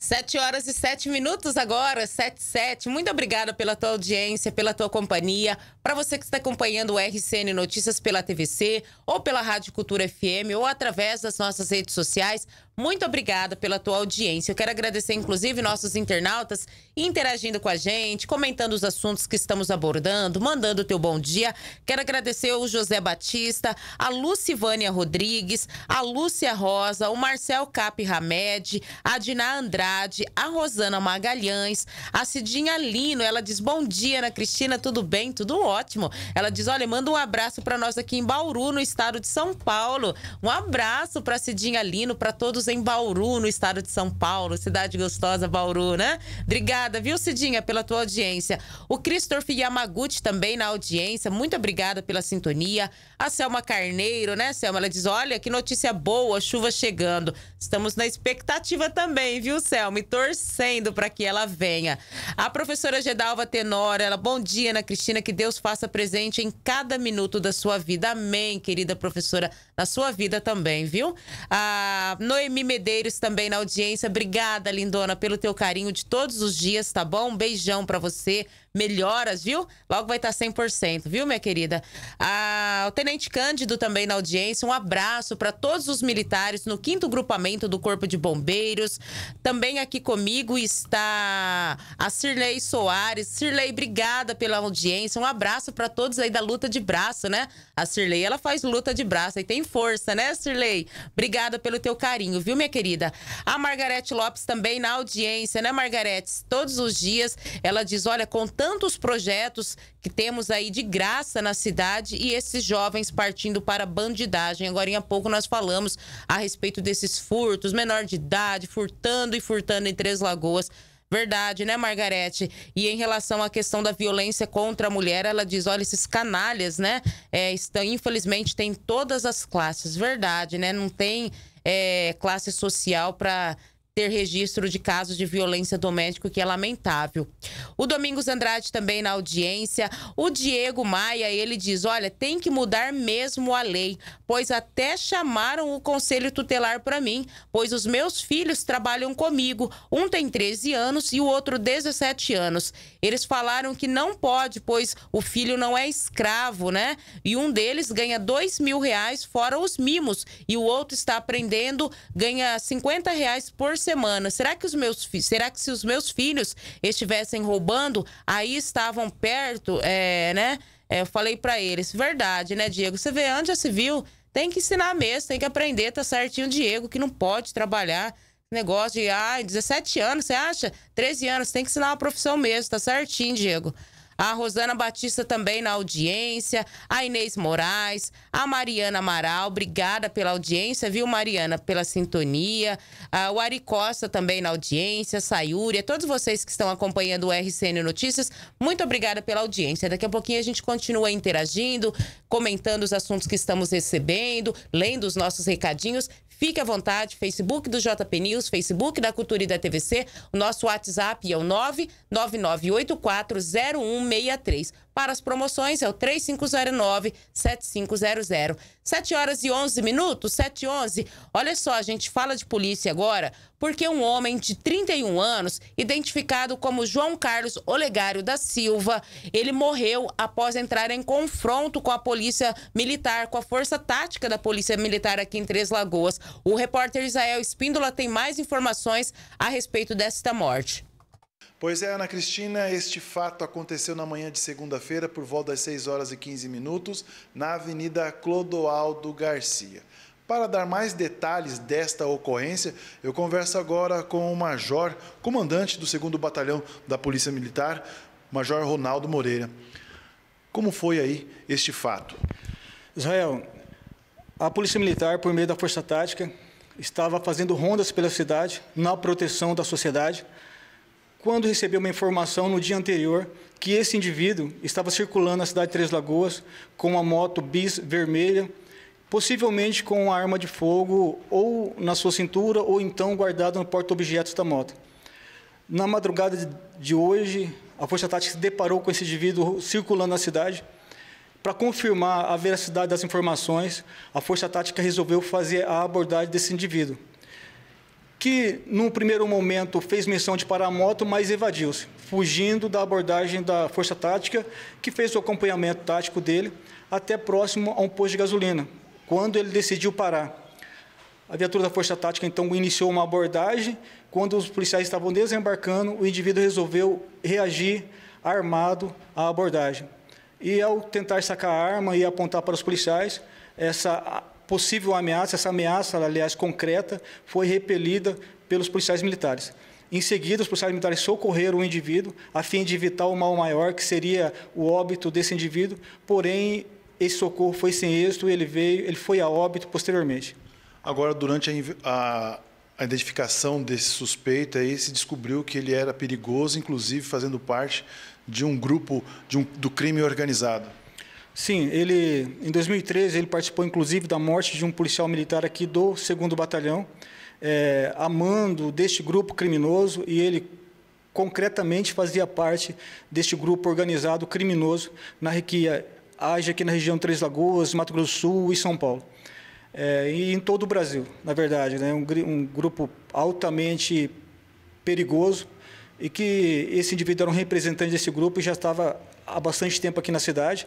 7 horas e 7 minutos agora, 7 sete. Muito obrigada pela tua audiência, pela tua companhia. Para você que está acompanhando o RCN Notícias pela TVC ou pela Rádio Cultura FM ou através das nossas redes sociais, muito obrigada pela tua audiência. Eu quero agradecer, inclusive, nossos internautas interagindo com a gente, comentando os assuntos que estamos abordando, mandando o teu bom dia. Quero agradecer o José Batista, a Lucivânia Rodrigues, a Lúcia Rosa, o Marcel Cap Hamed, a Diná Andrade, a Rosana Magalhães, a Cidinha Lino. Ela diz bom dia, Ana Cristina, tudo bem? Tudo ótimo ótimo. Ela diz: olha, manda um abraço para nós aqui em Bauru, no estado de São Paulo. Um abraço para Cidinha Lino, para todos em Bauru, no estado de São Paulo. Cidade gostosa, Bauru, né? Obrigada, viu, Cidinha, pela tua audiência. O Christopher Yamaguchi também na audiência. Muito obrigada pela sintonia. A Selma Carneiro, né, Selma? Ela diz: olha, que notícia boa, chuva chegando. Estamos na expectativa também, viu, Selma? E torcendo para que ela venha. A professora Gedalva Tenora, ela, bom dia, Ana Cristina, que Deus faça faça presente em cada minuto da sua vida. Amém, querida professora, na sua vida também, viu? A Noemi Medeiros também na audiência. Obrigada, lindona, pelo teu carinho de todos os dias, tá bom? Um beijão para você melhoras, viu? Logo vai tá estar 100%, viu, minha querida? Ah, o Tenente Cândido também na audiência, um abraço para todos os militares no 5 Grupamento do Corpo de Bombeiros. Também aqui comigo está a Sirlei Soares. Sirlei, obrigada pela audiência, um abraço para todos aí da luta de braço, né? A Sirlei, ela faz luta de braço e tem força, né, Sirlei? Obrigada pelo teu carinho, viu, minha querida? A Margarete Lopes também na audiência, né, Margarete? Todos os dias ela diz, olha, com tantos projetos que temos aí de graça na cidade e esses jovens partindo para bandidagem. Agora em pouco nós falamos a respeito desses furtos, menor de idade, furtando e furtando em Três Lagoas. Verdade, né, Margarete? E em relação à questão da violência contra a mulher, ela diz: olha, esses canalhas, né? É, estão, infelizmente, tem todas as classes. Verdade, né? Não tem é, classe social para ter registro de casos de violência doméstica, que é lamentável. O Domingos Andrade também na audiência. O Diego Maia, ele diz: olha, tem que mudar mesmo a lei, pois até chamaram o conselho tutelar para mim, pois os meus filhos trabalham comigo. Um tem 13 anos e o outro 17 anos. Eles falaram que não pode, pois o filho não é escravo, né? E um deles ganha dois mil reais fora os mimos, e o outro está aprendendo, ganha 50 reais por semana semana. Será que os meus filhos, será que se os meus filhos estivessem roubando, aí estavam perto, é, né? É, eu falei para eles, verdade, né, Diego? Você vê, antes já se viu, tem que ensinar mesmo, tem que aprender, tá certinho, Diego, que não pode trabalhar. Negócio de, ai, 17 anos, você acha? 13 anos, tem que ensinar uma profissão mesmo, tá certinho, Diego a Rosana Batista também na audiência, a Inês Moraes, a Mariana Amaral, obrigada pela audiência, viu, Mariana, pela sintonia, a, ah, o Ari Costa também na audiência, Sayuri, a todos vocês que estão acompanhando o RCN Notícias, muito obrigada pela audiência. Daqui a pouquinho a gente continua interagindo, comentando os assuntos que estamos recebendo, lendo os nossos recadinhos. Fique à vontade, Facebook do JP News, Facebook da Cultura e da TVC. O nosso WhatsApp é o 999840163. Para as promoções é o 3509-7500. 7 horas e 11 minutos, 7 h 11. Olha só, a gente fala de polícia agora porque um homem de 31 anos, identificado como João Carlos Olegário da Silva, ele morreu após entrar em confronto com a polícia militar, com a força tática da polícia militar aqui em Três Lagoas. O repórter Israel Espíndola tem mais informações a respeito desta morte. Pois é, Ana Cristina, este fato aconteceu na manhã de segunda-feira, por volta das 6 horas e 15 minutos, na Avenida Clodoaldo Garcia. Para dar mais detalhes desta ocorrência, eu converso agora com o Major, comandante do 2 Batalhão da Polícia Militar, Major Ronaldo Moreira. Como foi aí este fato? Israel, a Polícia Militar, por meio da Força Tática, estava fazendo rondas pela cidade na proteção da sociedade quando recebeu uma informação no dia anterior que esse indivíduo estava circulando na cidade de Três Lagoas com uma moto bis vermelha, possivelmente com uma arma de fogo ou na sua cintura ou então guardada no porta-objetos da moto. Na madrugada de hoje, a Força Tática se deparou com esse indivíduo circulando na cidade. Para confirmar a veracidade das informações, a Força Tática resolveu fazer a abordagem desse indivíduo que num primeiro momento fez menção de parar a moto, mas evadiu-se, fugindo da abordagem da força tática, que fez o acompanhamento tático dele até próximo a um posto de gasolina, quando ele decidiu parar. A viatura da Força Tática então iniciou uma abordagem. Quando os policiais estavam desembarcando, o indivíduo resolveu reagir armado à abordagem. E ao tentar sacar a arma e apontar para os policiais, essa possível ameaça, essa ameaça, aliás, concreta, foi repelida pelos policiais militares. Em seguida, os policiais militares socorreram o indivíduo a fim de evitar o mal maior, que seria o óbito desse indivíduo, porém, esse socorro foi sem êxito e ele, veio, ele foi a óbito posteriormente. Agora, durante a, a identificação desse suspeito, aí se descobriu que ele era perigoso, inclusive fazendo parte de um grupo de um, do crime organizado. Sim, ele em 2013 ele participou inclusive da morte de um policial militar aqui do 2 Batalhão, é, amando deste grupo criminoso e ele concretamente fazia parte deste grupo organizado criminoso na requia age aqui na região Três Lagoas, Mato Grosso do Sul e São Paulo. É, e em todo o Brasil, na verdade, né? um, um grupo altamente perigoso e que esse indivíduo era um representante desse grupo e já estava há bastante tempo aqui na cidade,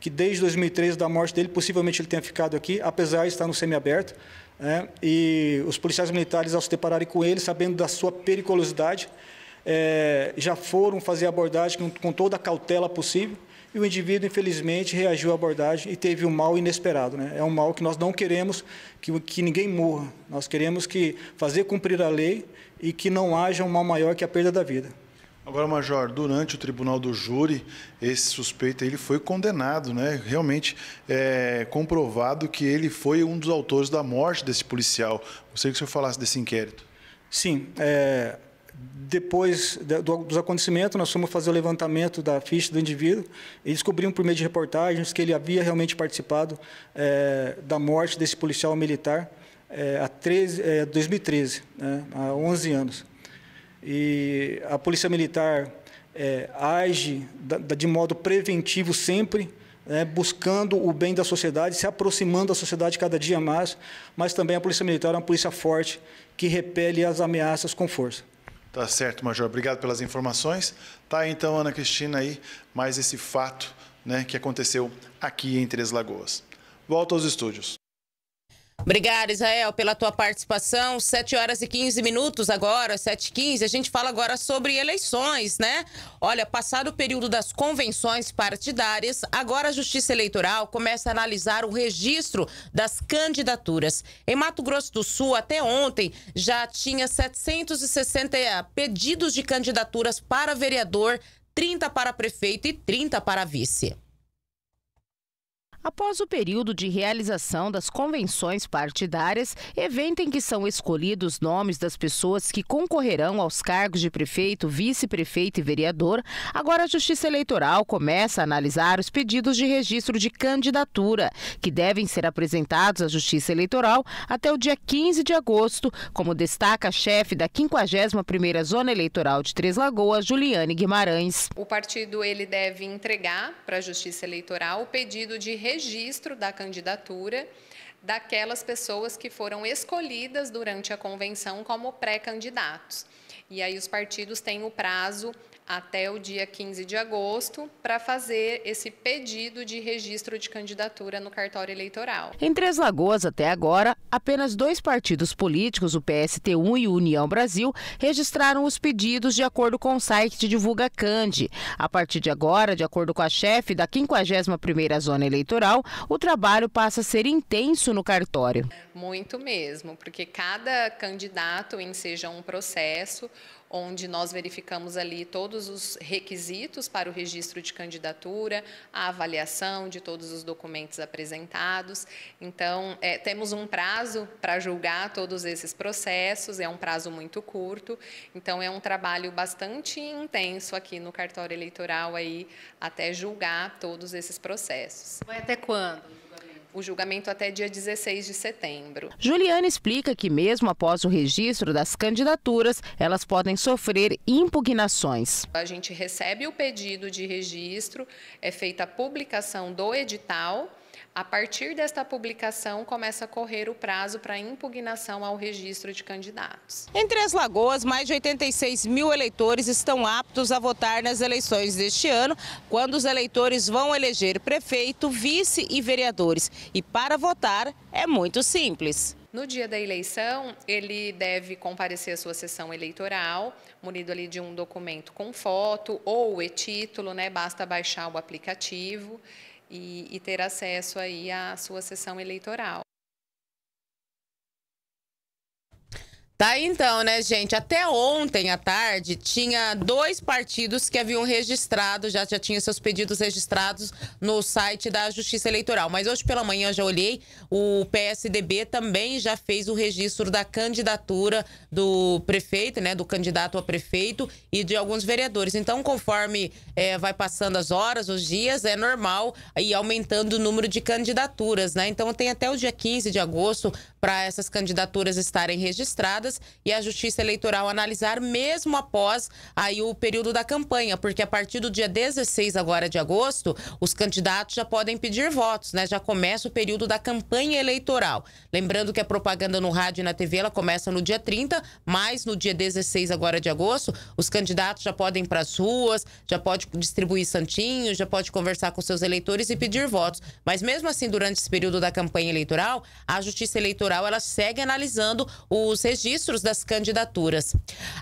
que desde 2013, da morte dele, possivelmente ele tenha ficado aqui, apesar de estar no semiaberto. Né? E os policiais militares, ao se depararem com ele, sabendo da sua periculosidade, é, já foram fazer a abordagem com, com, toda a cautela possível. E o indivíduo, infelizmente, reagiu à abordagem e teve um mal inesperado. Né? É um mal que nós não queremos que, que ninguém morra. Nós queremos que fazer cumprir a lei e que não haja um mal maior que a perda da vida. Agora, Major, durante o tribunal do júri, esse suspeito ele foi condenado, né? Realmente é comprovado que ele foi um dos autores da morte desse policial. Gostaria que o senhor falasse desse inquérito. Sim. É, depois do, dos acontecimentos, nós fomos fazer o levantamento da ficha do indivíduo e descobrimos por meio de reportagens que ele havia realmente participado é, da morte desse policial militar é, a 13, 2013, né? há 11 anos. E a Polícia Militar é, age de modo preventivo sempre, né, buscando o bem da sociedade, se aproximando da sociedade cada dia mais, mas também a Polícia Militar é uma polícia forte que repele as ameaças com força. Tá certo, Major. Obrigado pelas informações. Tá então, Ana Cristina, aí mais esse fato né, que aconteceu aqui em Três Lagoas. Volto aos estúdios. Obrigada, Israel, pela tua participação. 7 horas e 15 minutos agora, 7 e 15. A gente fala agora sobre eleições, né? Olha, passado o período das convenções partidárias, agora a Justiça Eleitoral começa a analisar o registro das candidaturas. Em Mato Grosso do Sul, até ontem, já tinha 760 eh, pedidos de candidaturas para vereador, 30 para prefeito e 30 para vice. Após o período de realização das convenções partidárias, evento em que são escolhidos nomes das pessoas que concorrerão aos cargos de prefeito, vice-prefeito e vereador, agora a Justiça Eleitoral começa a analisar os pedidos de registro de candidatura, que devem ser apresentados à Justiça Eleitoral até o dia 15 de agosto, como destaca a chefe da 51ª Zona Eleitoral de Três Lagoas, Juliane Guimarães. O partido ele deve entregar para a Justiça Eleitoral o pedido de registro registro da candidatura daquelas pessoas que foram escolhidas durante a convenção como pré-candidatos. E aí os partidos têm o prazo até o dia 15 de agosto para fazer esse pedido de registro de candidatura no cartório eleitoral. Em Três Lagoas, até agora, apenas dois partidos políticos, o PST1 e o União Brasil, registraram os pedidos de acordo com o site Divulga Cande. A partir de agora, de acordo com a chefe da 51ª Zona Eleitoral, o trabalho passa a ser intenso no cartório. Muito mesmo, porque cada candidato enseja é um processo, onde nós verificamos ali todos os requisitos para o registro de candidatura, a avaliação de todos os documentos apresentados. Então, é, temos um prazo para julgar todos esses processos, é um prazo muito curto, então é um trabalho bastante intenso aqui no cartório eleitoral aí até julgar todos esses processos. Vai até quando? o julgamento até dia 16 de setembro. Juliana explica que, mesmo após o registro das candidaturas, elas podem sofrer impugnações. A gente recebe o pedido de registro, é feita a publicação do edital a partir desta publicação, começa a correr o prazo para impugnação ao registro de candidatos. Entre as Lagoas, mais de 86 mil eleitores estão aptos a votar nas eleições deste ano, quando os eleitores vão eleger prefeito, vice e vereadores. E para votar, é muito simples. No dia da eleição, ele deve comparecer à sua sessão eleitoral, munido ali de um documento com foto ou e-título, né? Basta baixar o aplicativo e, e ter acesso aí à sua sessão eleitoral. Tá então, né, gente? Até ontem à tarde tinha dois partidos que haviam registrado, já, já tinha seus pedidos registrados no site da Justiça Eleitoral. Mas hoje pela manhã já olhei, o PSDB também já fez o registro da candidatura do prefeito, né? Do candidato a prefeito e de alguns vereadores. Então, conforme é, vai passando as horas, os dias, é normal ir aumentando o número de candidaturas, né? Então tem até o dia 15 de agosto para essas candidaturas estarem registradas e a Justiça Eleitoral analisar mesmo após aí o período da campanha, porque a partir do dia 16 agora de agosto, os candidatos já podem pedir votos, né? Já começa o período da campanha eleitoral. Lembrando que a propaganda no rádio e na TV ela começa no dia 30, mas no dia 16 agora de agosto, os candidatos já podem ir para as ruas, já pode distribuir santinhos, já pode conversar com seus eleitores e pedir votos. Mas mesmo assim, durante esse período da campanha eleitoral, a Justiça Eleitoral ela segue analisando os registros registros das candidaturas.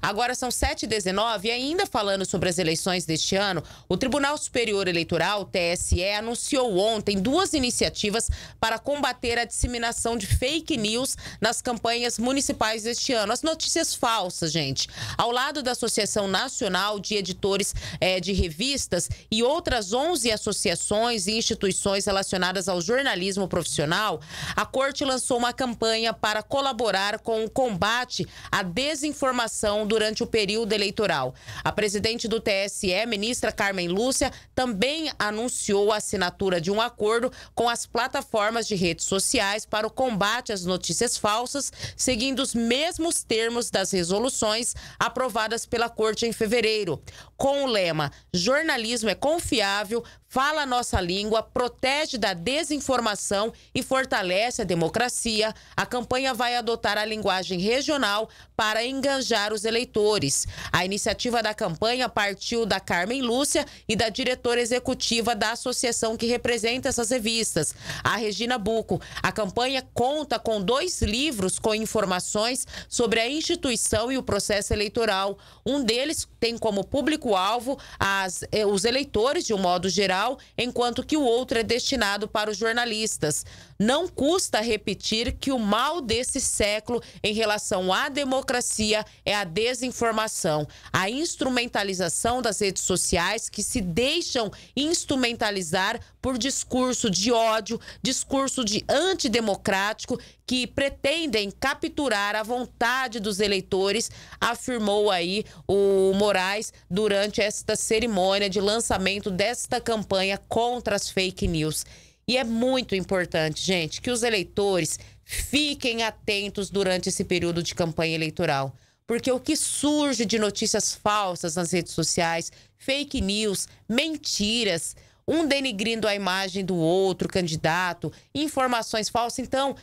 Agora são 7h19 e ainda falando sobre as eleições deste ano, o Tribunal Superior Eleitoral, TSE, anunciou ontem duas iniciativas para combater a disseminação de fake news nas campanhas municipais deste ano. As notícias falsas, gente. Ao lado da Associação Nacional de Editores é, de Revistas e outras 11 associações e instituições relacionadas ao jornalismo profissional, a Corte lançou uma campanha para colaborar com o combate combate à desinformação durante o período eleitoral. A presidente do TSE, ministra Carmen Lúcia, também anunciou a assinatura de um acordo com as plataformas de redes sociais para o combate às notícias falsas, seguindo os mesmos termos das resoluções aprovadas pela Corte em fevereiro com o lema: jornalismo é confiável, fala a nossa língua, protege da desinformação e fortalece a democracia. A campanha vai adotar a linguagem regional para enganjar os eleitores. A iniciativa da campanha partiu da Carmen Lúcia e da diretora executiva da associação que representa essas revistas, a Regina Buco. A campanha conta com dois livros com informações sobre a instituição e o processo eleitoral. Um deles tem como público público-alvo as, eh, os eleitores, de um modo geral, enquanto que o outro é destinado para os jornalistas. Não custa repetir que o mal desse século em relação à democracia é a desinformação, a instrumentalização das redes sociais que se deixam instrumentalizar por discurso de ódio, discurso de antidemocrático que pretendem capturar a vontade dos eleitores, afirmou aí o Moraes durante esta cerimônia de lançamento desta campanha contra as fake news. E é muito importante, gente, que os eleitores fiquem atentos durante esse período de campanha eleitoral. Porque o que surge de notícias falsas nas redes sociais, fake news, mentiras, um denigrindo a imagem do outro candidato, informações falsas. Então,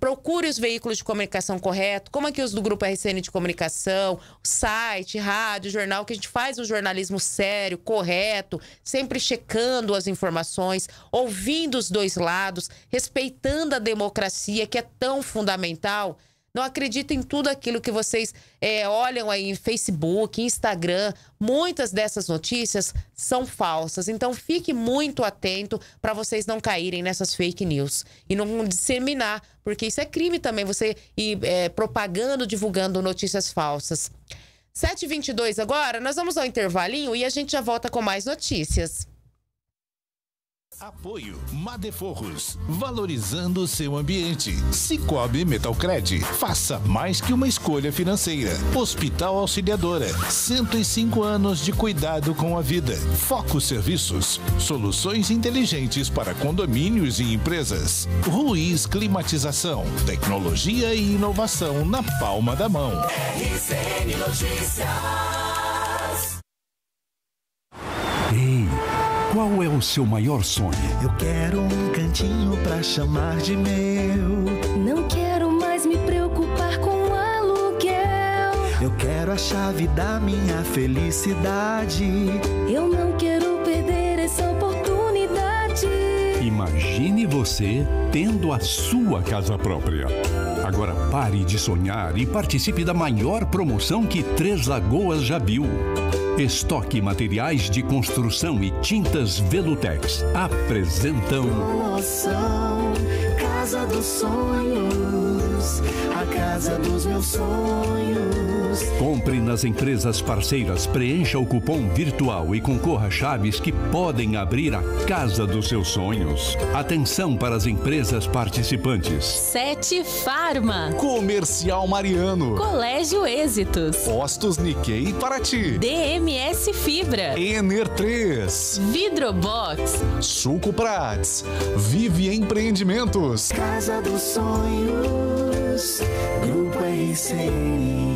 procure os veículos de comunicação correto, como aqui os do Grupo RCN de Comunicação, site, rádio, jornal, que a gente faz um jornalismo sério, correto, sempre checando as informações, ouvindo os dois lados, respeitando a democracia, que é tão fundamental não acredita em tudo aquilo que vocês é, olham aí em Facebook, Instagram. Muitas dessas notícias são falsas. Então fique muito atento para vocês não caírem nessas fake news e não disseminar, porque isso é crime também, você ir é, propagando, divulgando notícias falsas. 7h22 agora, nós vamos ao intervalinho e a gente já volta com mais notícias. Apoio Madeforros, valorizando o seu ambiente. Cicobi Metalcred, faça mais que uma escolha financeira. Hospital Auxiliadora, 105 anos de cuidado com a vida. Foco Serviços, soluções inteligentes para condomínios e empresas. Ruiz Climatização, tecnologia e inovação na palma da mão. RCN Notícias. Ei. Qual é o seu maior sonho? Eu quero um cantinho para chamar de meu. Não quero mais me preocupar com aluguel. Eu quero a chave da minha felicidade. Eu não quero perder essa oportunidade. Imagine você tendo a sua casa própria. Agora pare de sonhar e participe da maior promoção que Três Lagoas já viu. Estoque Materiais de Construção e Tintas Velutex apresentam. Promoção, casa dos Sonhos, a casa dos meus sonhos. Compre nas empresas parceiras, preencha o cupom virtual e concorra a chaves que podem abrir a casa dos seus sonhos. Atenção para as empresas participantes. Sete Farma. Comercial Mariano. Colégio Êxitos. Postos Nikkei Paraty. DMS Fibra. Ener 3. Vidrobox. Suco Prats. Vive Empreendimentos. Casa dos Sonhos. Grupo RCN.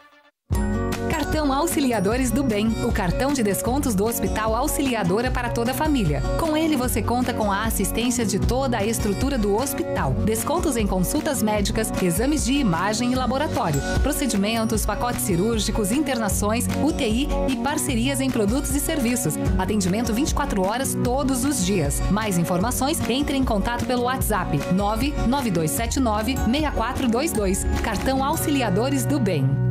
Cartão Auxiliadores do Bem, o cartão de descontos do Hospital Auxiliadora para toda a família. Com ele você conta com a assistência de toda a estrutura do hospital, descontos em consultas médicas, exames de imagem e laboratório, procedimentos, pacotes cirúrgicos, internações, UTI e parcerias em produtos e serviços. Atendimento 24 horas todos os dias. Mais informações, entre em contato pelo WhatsApp 99279 6422. Cartão Auxiliadores do Bem.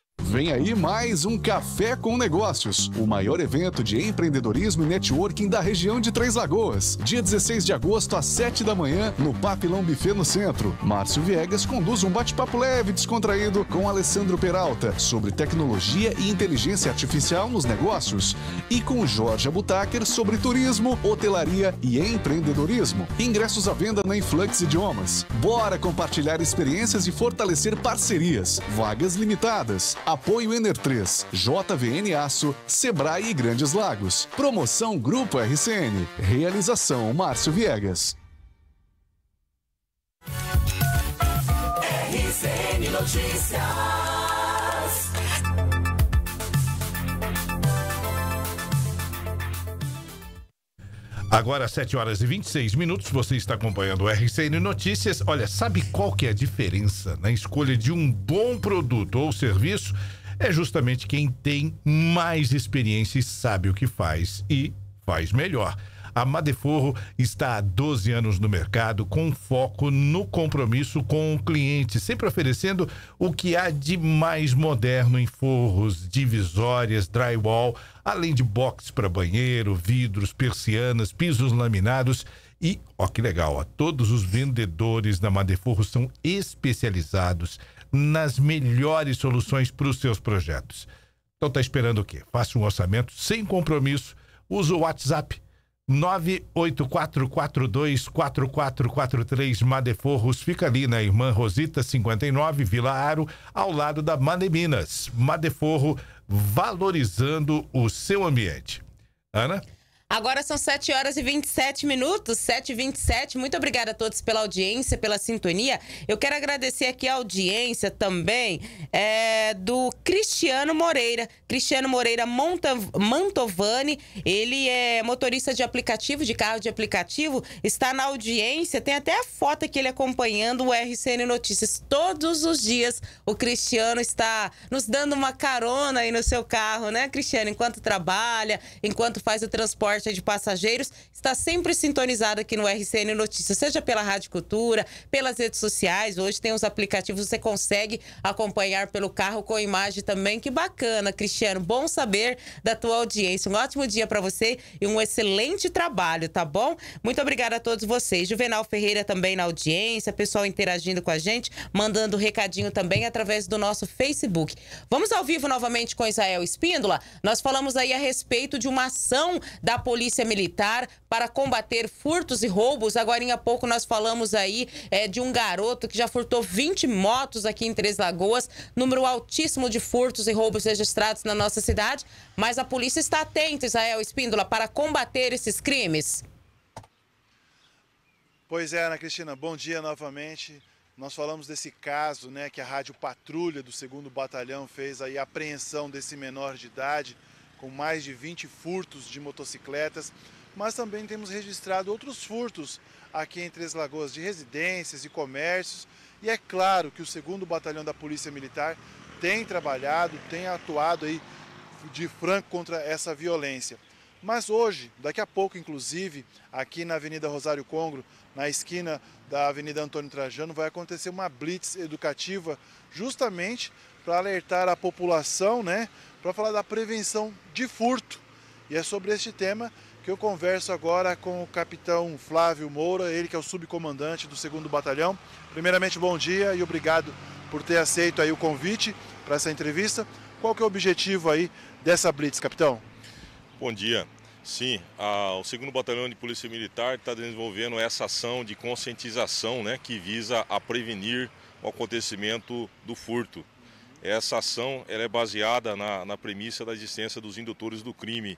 Vem aí mais um Café com Negócios, o maior evento de empreendedorismo e networking da região de Três Lagoas. Dia 16 de agosto, às 7 da manhã, no Papilão Buffet no centro. Márcio Viegas conduz um bate-papo leve e descontraído com Alessandro Peralta sobre tecnologia e inteligência artificial nos negócios. E com Jorge Abutaker sobre turismo, hotelaria e empreendedorismo. Ingressos à venda na Influx Idiomas. Bora compartilhar experiências e fortalecer parcerias. Vagas limitadas. Apoio Ener 3, JVN Aço, Sebrae e Grandes Lagos. Promoção Grupo RCN. Realização Márcio Viegas. RCN Notícias. Agora, 7 horas e 26 minutos, você está acompanhando o RCN Notícias. Olha, sabe qual que é a diferença na escolha de um bom produto ou serviço? É justamente quem tem mais experiência e sabe o que faz e faz melhor. A Madeforro está há 12 anos no mercado com foco no compromisso com o cliente, sempre oferecendo o que há de mais moderno em forros, divisórias, drywall, além de box para banheiro, vidros, persianas, pisos laminados e, ó que legal, ó, todos os vendedores da Madeforro são especializados nas melhores soluções para os seus projetos. Então tá esperando o quê? Faça um orçamento sem compromisso, use o WhatsApp 984424443 Madeforros fica ali na Irmã Rosita 59 Vila Aro, ao lado da Mademinas. Madeforro valorizando o seu ambiente. Ana? Agora são 7 horas e 27 minutos, 7 e 27. Muito obrigada a todos pela audiência, pela sintonia. Eu quero agradecer aqui a audiência também é, do Cristiano Moreira. Cristiano Moreira Monta, Mantovani, ele é motorista de aplicativo, de carro de aplicativo, está na audiência. Tem até a foto que ele acompanhando o RCN Notícias. Todos os dias o Cristiano está nos dando uma carona aí no seu carro, né, Cristiano? Enquanto trabalha, enquanto faz o transporte parte de passageiros, está sempre sintonizada aqui no RCN Notícias, seja pela Rádio Cultura, pelas redes sociais. Hoje tem os aplicativos, você consegue acompanhar pelo carro com imagem também. Que bacana, Cristiano. Bom saber da tua audiência. Um ótimo dia para você e um excelente trabalho, tá bom? Muito obrigada a todos vocês. Juvenal Ferreira também na audiência, pessoal interagindo com a gente, mandando recadinho também através do nosso Facebook. Vamos ao vivo novamente com Israel Espíndola. Nós falamos aí a respeito de uma ação da polícia Polícia Militar para combater furtos e roubos. Agora há pouco nós falamos aí é, de um garoto que já furtou 20 motos aqui em Três Lagoas, número altíssimo de furtos e roubos registrados na nossa cidade. Mas a polícia está atenta, Israel Espíndola, para combater esses crimes. Pois é, Ana Cristina, bom dia novamente. Nós falamos desse caso, né, que a Rádio Patrulha do 2 Batalhão fez aí a apreensão desse menor de idade com mais de 20 furtos de motocicletas, mas também temos registrado outros furtos aqui em Três Lagoas de residências e comércios. E é claro que o 2 Batalhão da Polícia Militar tem trabalhado, tem atuado aí de franco contra essa violência. Mas hoje, daqui a pouco, inclusive, aqui na Avenida Rosário Congro, na esquina da Avenida Antônio Trajano, vai acontecer uma blitz educativa justamente para alertar a população, né, para falar da prevenção de furto. E é sobre este tema que eu converso agora com o capitão Flávio Moura, ele que é o subcomandante do 2 Batalhão. Primeiramente, bom dia e obrigado por ter aceito aí o convite para essa entrevista. Qual que é o objetivo aí dessa blitz, capitão? Bom dia. Sim, a, o 2 Batalhão de Polícia Militar está desenvolvendo essa ação de conscientização né, que visa a prevenir o acontecimento do furto. Essa ação ela é baseada na, na premissa da existência dos indutores do crime,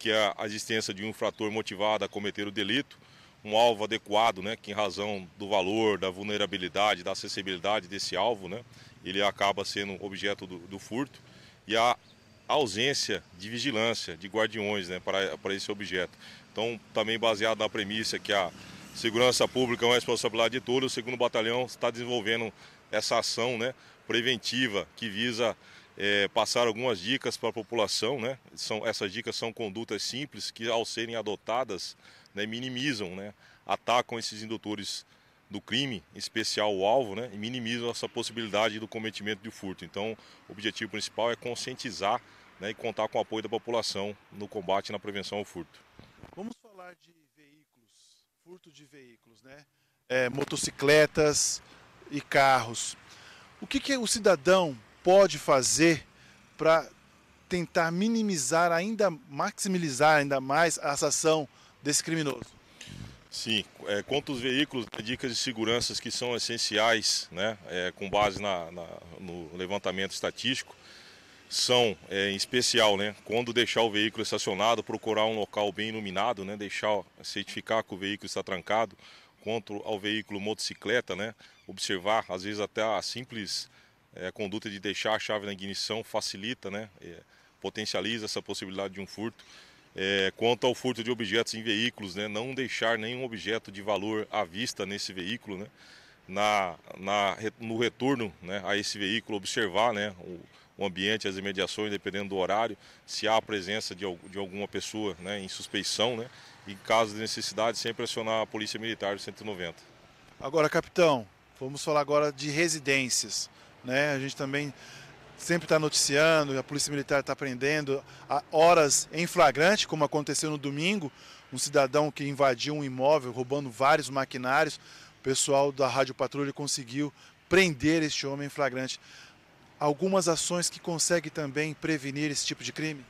que é a existência de um infrator motivado a cometer o delito, um alvo adequado, né, que em razão do valor, da vulnerabilidade, da acessibilidade desse alvo, né, ele acaba sendo objeto do, do furto, e a ausência de vigilância, de guardiões né, para, para esse objeto. Então, também baseado na premissa que a segurança pública é uma responsabilidade de todos, o 2 Batalhão está desenvolvendo essa ação né, preventiva que visa é, passar algumas dicas para a população. Né? São, essas dicas são condutas simples que, ao serem adotadas, né, minimizam, né, atacam esses indutores do crime, em especial o alvo, né, e minimizam essa possibilidade do cometimento de furto. Então, o objetivo principal é conscientizar né, e contar com o apoio da população no combate e na prevenção ao furto. Vamos falar de veículos, furto de veículos, né? É, motocicletas e carros. O que, que o cidadão pode fazer para tentar minimizar ainda, maximizar ainda mais a ação desse criminoso? Sim, é, quanto aos veículos, né, dicas de segurança que são essenciais, né, é, com base na, na, no levantamento estatístico, são, é, em especial, né, quando deixar o veículo estacionado, procurar um local bem iluminado, né, deixar, certificar que o veículo está trancado, quanto ao veículo motocicleta, né, observar, às vezes até a simples é, conduta de deixar a chave na ignição facilita, né? É, potencializa essa possibilidade de um furto. É, quanto ao furto de objetos em veículos, né? Não deixar nenhum objeto de valor à vista nesse veículo, né? Na, na, no retorno né, a esse veículo, observar né, o, o, ambiente, as imediações, dependendo do horário, se há a presença de, de alguma pessoa né, em suspeição, né, e em caso de necessidade, sempre acionar a Polícia Militar do 190. Agora, capitão, Vamos falar agora de residências. Né? A gente também sempre está noticiando, a Polícia Militar está prendendo horas em flagrante, como aconteceu no domingo, um cidadão que invadiu um imóvel, roubando vários maquinários. O pessoal da Rádio Patrulha conseguiu prender este homem em flagrante. Algumas ações que conseguem também prevenir esse tipo de crime?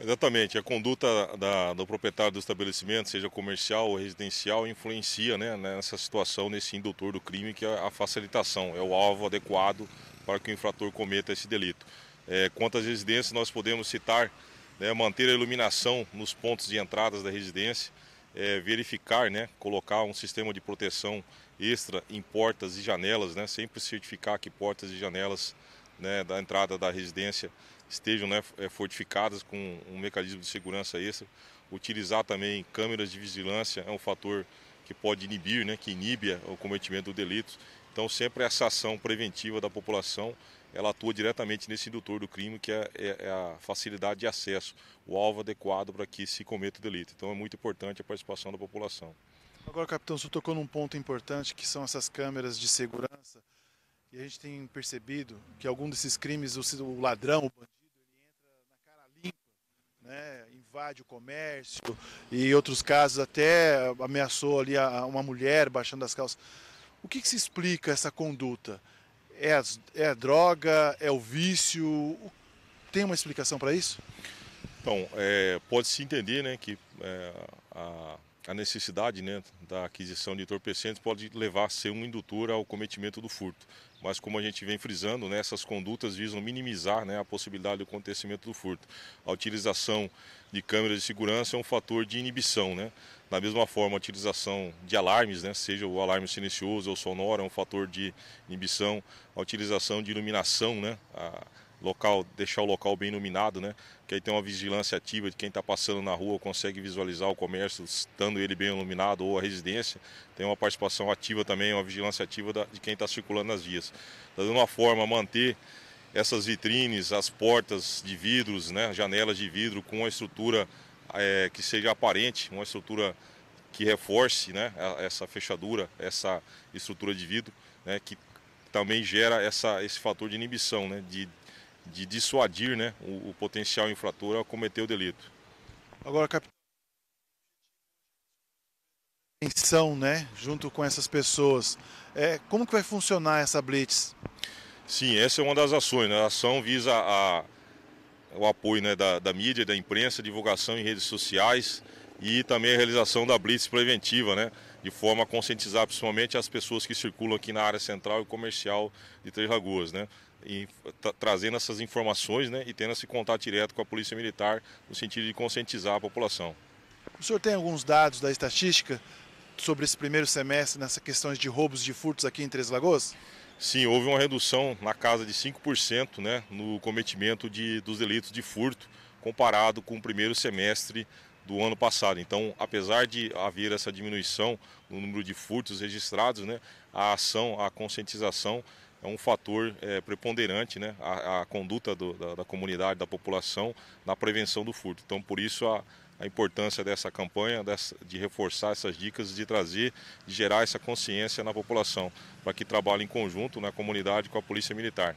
Exatamente, a conduta da, do proprietário do estabelecimento, seja comercial ou residencial, influencia né, nessa situação, nesse indutor do crime, que é a facilitação, é o alvo adequado para que o infrator cometa esse delito. É, quanto às residências, nós podemos citar né, manter a iluminação nos pontos de entradas da residência, é, verificar, né, colocar um sistema de proteção extra em portas e janelas, né, sempre certificar que portas e janelas né, da entrada da residência estejam né, é, fortificadas com um mecanismo de segurança extra. Utilizar também câmeras de vigilância é um fator que pode inibir, né, que inibe o cometimento do delito. Então, sempre essa ação preventiva da população, ela atua diretamente nesse indutor do crime, que é, é, é a facilidade de acesso, o alvo adequado para que se cometa o delito. Então, é muito importante a participação da população. Agora, capitão, você tocou num ponto importante, que são essas câmeras de segurança. E a gente tem percebido que algum desses crimes, o ladrão, o bandido, né, invade o comércio e em outros casos até ameaçou ali uma mulher baixando as calças. O que, que se explica essa conduta? É, é a droga? É o vício? Tem uma explicação para isso? Então, é, pode-se entender né, que é, a, a, necessidade né, da aquisição de entorpecentes pode levar a ser um indutor ao cometimento do furto mas como a gente vem frisando, né, essas condutas visam minimizar né, a possibilidade do acontecimento do furto. A utilização de câmeras de segurança é um fator de inibição. Né? Da mesma forma, a utilização de alarmes, né, seja o alarme silencioso ou sonoro, é um fator de inibição. A utilização de iluminação, né, a local, deixar o local bem iluminado, né, que aí tem uma vigilância ativa de quem está passando na rua, consegue visualizar o comércio, estando ele bem iluminado ou a residência. Tem uma participação ativa também, uma vigilância ativa de quem está circulando nas vias. Está dando uma forma manter essas vitrines, as portas de vidros, né, janelas de vidro com uma estrutura é, que seja aparente, uma estrutura que reforce né, essa fechadura, essa estrutura de vidro, né, que também gera essa, esse fator de inibição, né, de de dissuadir né, o, o potencial infrator a cometer o delito. Agora, capitão, atenção, né, junto com essas pessoas, é, como que vai funcionar essa blitz? Sim, essa é uma das ações. Né? A ação visa a, o apoio né, da, da mídia, da imprensa, divulgação em redes sociais e também a realização da blitz preventiva, né? de forma a conscientizar principalmente as pessoas que circulam aqui na área central e comercial de Três Lagoas, né? E tra trazendo essas informações né, e tendo esse contato direto com a Polícia Militar no sentido de conscientizar a população. O senhor tem alguns dados da estatística sobre esse primeiro semestre nessa questões de roubos de furtos aqui em Três Lagoas? Sim, houve uma redução na casa de 5% né, no cometimento de, dos delitos de furto comparado com o primeiro semestre do ano passado. Então, apesar de haver essa diminuição no número de furtos registrados, né, a ação, a conscientização é um fator é, preponderante, né, a, a conduta do, da, da, comunidade, da população na prevenção do furto. Então, por isso a, a importância dessa campanha, dessa, de reforçar essas dicas, de trazer, de gerar essa consciência na população, para que trabalhe em conjunto na comunidade com a Polícia Militar.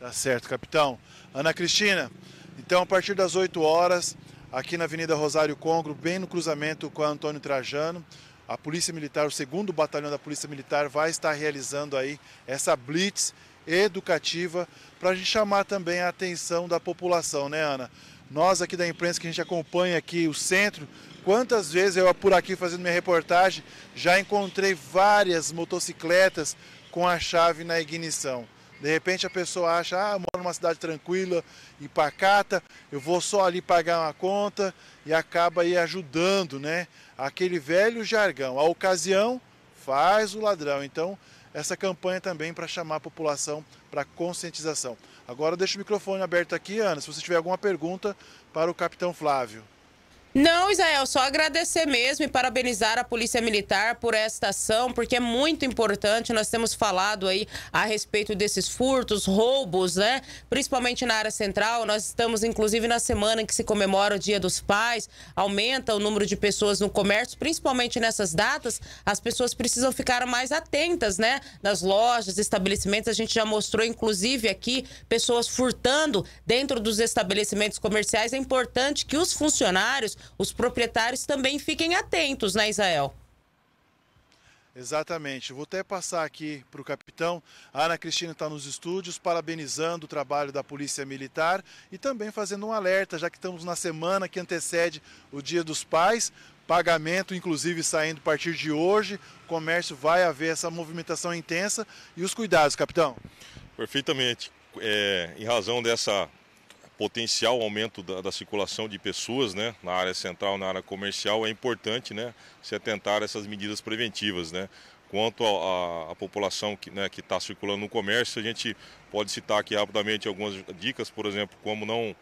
Tá certo, capitão. Ana Cristina, então a partir das 8 horas aqui na Avenida Rosário Congro, bem no cruzamento com a Antônio Trajano. A Polícia Militar, o segundo batalhão da Polícia Militar, vai estar realizando aí essa blitz educativa para a gente chamar também a atenção da população, né, Ana? Nós aqui da imprensa que a gente acompanha aqui o centro, quantas vezes eu por aqui fazendo minha reportagem já encontrei várias motocicletas com a chave na ignição. De repente a pessoa acha, ah, moro numa cidade tranquila e pacata, eu vou só ali pagar uma conta e acaba aí ajudando, né? Aquele velho jargão, a ocasião faz o ladrão. Então, essa campanha também para chamar a população para conscientização. Agora deixa o microfone aberto aqui, Ana, se você tiver alguma pergunta para o capitão Flávio. Não, Israel, só agradecer mesmo e parabenizar a Polícia Militar por esta ação, porque é muito importante. Nós temos falado aí a respeito desses furtos, roubos, né? Principalmente na área central. Nós estamos, inclusive, na semana em que se comemora o Dia dos Pais, aumenta o número de pessoas no comércio, principalmente nessas datas. As pessoas precisam ficar mais atentas, né? Nas lojas, estabelecimentos. A gente já mostrou, inclusive, aqui pessoas furtando dentro dos estabelecimentos comerciais. É importante que os funcionários os proprietários também fiquem atentos, né, Israel? Exatamente. Vou até passar aqui para o capitão. A Ana Cristina está nos estúdios, parabenizando o trabalho da Polícia Militar e também fazendo um alerta, já que estamos na semana que antecede o Dia dos Pais. Pagamento, inclusive, saindo a partir de hoje. O comércio vai haver essa movimentação intensa. E os cuidados, capitão? Perfeitamente. É, em razão dessa potencial aumento da, da, circulação de pessoas né, na área central, na área comercial, é importante né, se atentar a essas medidas preventivas. Né. Quanto à população que né, está circulando no comércio, a gente pode citar aqui rapidamente algumas dicas, por exemplo, como não,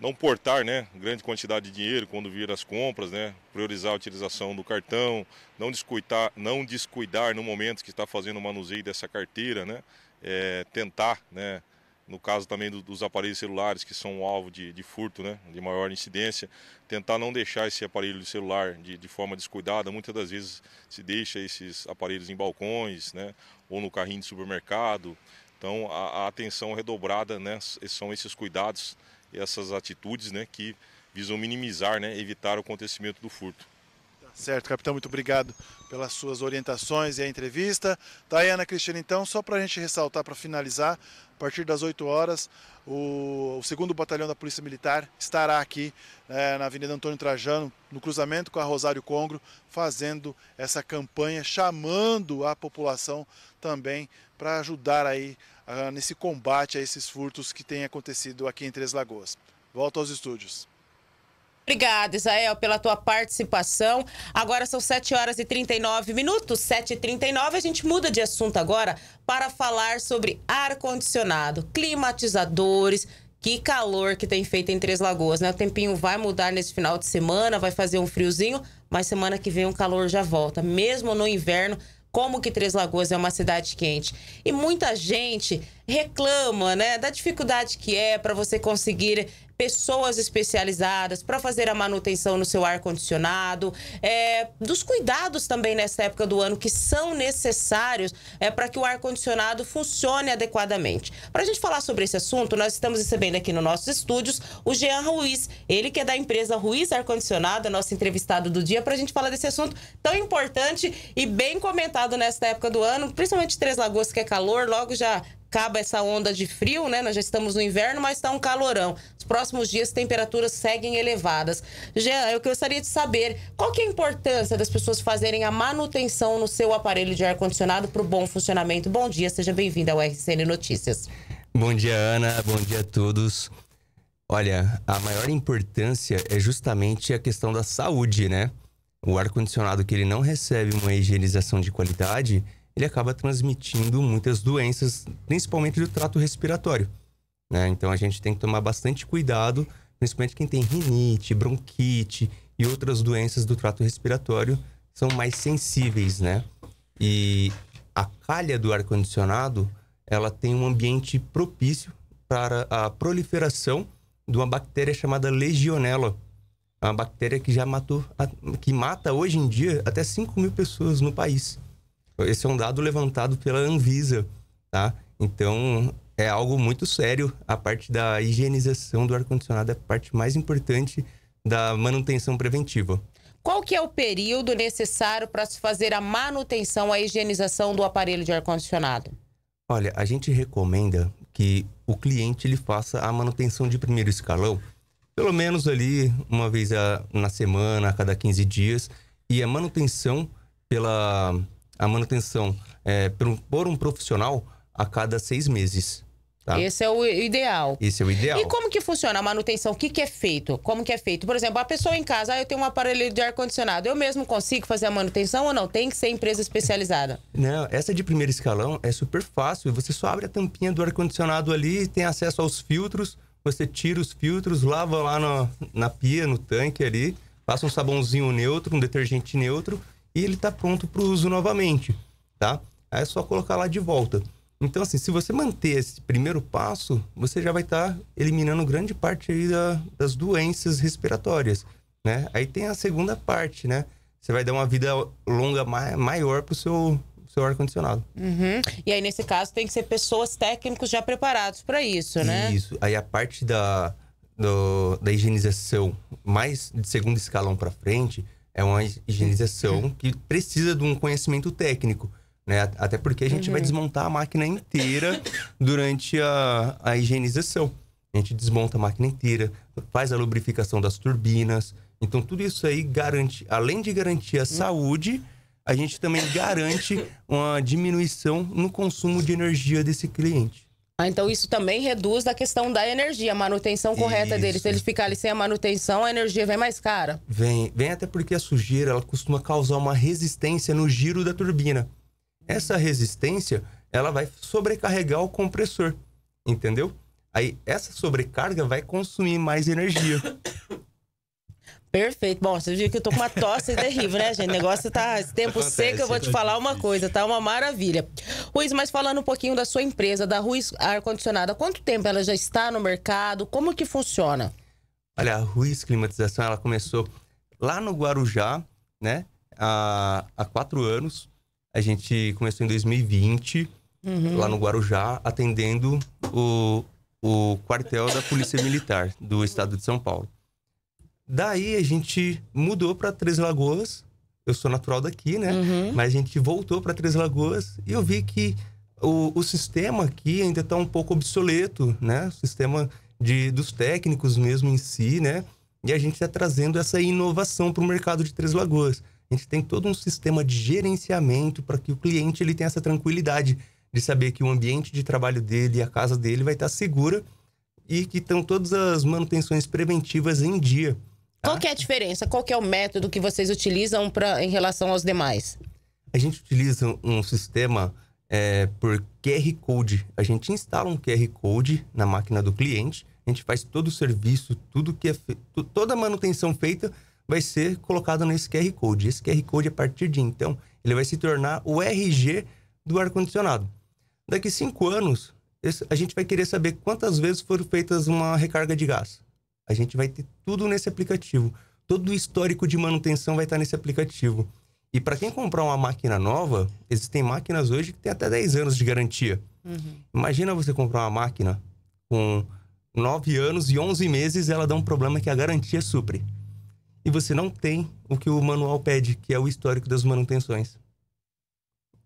não portar né, grande quantidade de dinheiro quando vir as compras, né, priorizar a utilização do cartão, não descuidar, não descuidar no momento que está fazendo o manuseio dessa carteira, né, é, tentar né, no caso também do, dos aparelhos celulares que são alvo de, de, furto, né, de maior incidência, tentar não deixar esse aparelho celular de, de forma descuidada. Muitas das vezes se deixa esses aparelhos em balcões, né, ou no carrinho de supermercado. Então a, a atenção redobrada, né, são esses cuidados, e essas atitudes, né, que visam minimizar, né, evitar o acontecimento do furto. Certo, capitão, muito obrigado pelas suas orientações e a entrevista. Daiana Cristina, então, só para a gente ressaltar, para finalizar, a partir das 8 horas, o, o segundo batalhão da Polícia Militar estará aqui é, na Avenida Antônio Trajano, no cruzamento com a Rosário Congro, fazendo essa campanha, chamando a população também para ajudar aí a, ah, nesse combate a esses furtos que têm acontecido aqui em Três Lagoas. Volto aos estúdios. Obrigada, Isael, pela tua participação. Agora são 7 horas e 39 minutos, 7 e 39 A gente muda de assunto agora para falar sobre ar-condicionado, climatizadores, que calor que tem feito em Três Lagoas, né? O tempinho vai mudar nesse final de semana, vai fazer um friozinho, mas semana que vem o calor já volta. Mesmo no inverno, como que Três Lagoas é uma cidade quente. E muita gente reclama, né, da dificuldade que é para você conseguir pessoas especializadas para fazer a manutenção no seu ar-condicionado, é, dos cuidados também nessa época do ano que são necessários é, para que o ar-condicionado funcione adequadamente. Para a gente falar sobre esse assunto, nós estamos recebendo aqui nos nossos estúdios o Jean Ruiz, ele que é da empresa Ruiz Ar-Condicionado, nosso entrevistado do dia, para a gente falar desse assunto tão importante e bem comentado nessa época do ano, principalmente Três Lagoas, que é calor, logo já acaba essa onda de frio, né? Nós já estamos no inverno, mas está um calorão. Os próximos dias temperaturas seguem elevadas. Jean, eu gostaria de saber qual que é a importância das pessoas fazerem a manutenção no seu aparelho de ar-condicionado para o bom funcionamento. Bom dia, seja bem-vindo ao RCN Notícias. Bom dia, Ana. Bom dia a todos. Olha, a maior importância é justamente a questão da saúde, né? O ar-condicionado que ele não recebe uma higienização de qualidade, ele acaba transmitindo muitas doenças, principalmente do trato respiratório. Né? Então a gente tem que tomar bastante cuidado, principalmente quem tem rinite, bronquite e outras doenças do trato respiratório são mais sensíveis, né? E a calha do ar condicionado, ela tem um ambiente propício para a proliferação de uma bactéria chamada Legionella, é uma bactéria que já matou, que mata hoje em dia até 5 mil pessoas no país. Esse é um dado levantado pela Anvisa, tá? Então, é algo muito sério. A parte da higienização do ar-condicionado é a parte mais importante da manutenção preventiva. Qual que é o período necessário para se fazer a manutenção, a higienização do aparelho de ar-condicionado? Olha, a gente recomenda que o cliente ele faça a manutenção de primeiro escalão, pelo menos ali uma vez a, na semana, a cada 15 dias, e a manutenção pela a manutenção é, por, por um profissional a cada seis meses. Tá. Esse é o ideal. Esse é o ideal. E como que funciona a manutenção? O que, que é feito? Como que é feito? Por exemplo, a pessoa em casa, ah, eu tenho um aparelho de ar-condicionado, eu mesmo consigo fazer a manutenção ou não? Tem que ser empresa especializada? Não, essa de primeiro escalão é super fácil. Você só abre a tampinha do ar-condicionado ali, tem acesso aos filtros, você tira os filtros, lava lá na, na pia, no tanque ali, passa um sabãozinho neutro, um detergente neutro ele está pronto para o uso novamente, tá? Aí é só colocar lá de volta. Então, assim, se você manter esse primeiro passo, você já vai estar tá eliminando grande parte aí da, das doenças respiratórias, né? Aí tem a segunda parte, né? Você vai dar uma vida longa maior para o seu seu ar-condicionado. Uhum. E aí, nesse caso, tem que ser pessoas técnicos já preparados para isso, né? Isso. Aí a parte da, do, da higienização mais de segundo escalão para frente, é uma higienização que precisa de um conhecimento técnico. Né? Até porque a gente uhum. vai desmontar a máquina inteira durante a, a higienização. A gente desmonta a máquina inteira, faz a lubrificação das turbinas. Então, tudo isso aí garante, além de garantir a uhum. saúde, a gente também garante uma diminuição no consumo de energia desse cliente. Ah, então isso também reduz a questão da energia, a manutenção correta isso. dele. Se ele ficar ali sem a manutenção, a energia vem mais cara. Vem, vem até porque a sujeira ela costuma causar uma resistência no giro da turbina. Essa resistência ela vai sobrecarregar o compressor, entendeu? Aí essa sobrecarga vai consumir mais energia. Perfeito. Bom, vocês viu que eu tô com uma tosse terrível, né, gente? O negócio tá. Esse tempo Acontece, seco, eu vou te falar uma coisa, tá? Uma maravilha. Ruiz, mas falando um pouquinho da sua empresa, da Ruiz Ar Condicionado, há quanto tempo ela já está no mercado? Como que funciona? Olha, a Ruiz Climatização, ela começou lá no Guarujá, né? Há, há quatro anos. A gente começou em 2020, uhum. lá no Guarujá, atendendo o, o quartel da Polícia Militar do estado de São Paulo. Daí a gente mudou para Três Lagoas. Eu sou natural daqui, né? Uhum. Mas a gente voltou para Três Lagoas e eu vi que o, o sistema aqui ainda está um pouco obsoleto, né? O sistema de, dos técnicos mesmo em si, né? E a gente está trazendo essa inovação para o mercado de Três Lagoas. A gente tem todo um sistema de gerenciamento para que o cliente ele tenha essa tranquilidade de saber que o ambiente de trabalho dele e a casa dele vai estar tá segura e que estão todas as manutenções preventivas em dia. Qual que é a diferença? Qual que é o método que vocês utilizam pra, em relação aos demais? A gente utiliza um sistema é, por QR Code. A gente instala um QR Code na máquina do cliente, a gente faz todo o serviço, tudo que é feito, toda a manutenção feita vai ser colocada nesse QR Code. Esse QR Code, a partir de então, ele vai se tornar o RG do ar-condicionado. Daqui cinco anos, a gente vai querer saber quantas vezes foram feitas uma recarga de gás. A gente vai ter tudo nesse aplicativo. Todo o histórico de manutenção vai estar nesse aplicativo. E para quem comprar uma máquina nova, existem máquinas hoje que têm até 10 anos de garantia. Uhum. Imagina você comprar uma máquina com 9 anos e 11 meses ela dá um problema que a garantia supre. E você não tem o que o manual pede, que é o histórico das manutenções.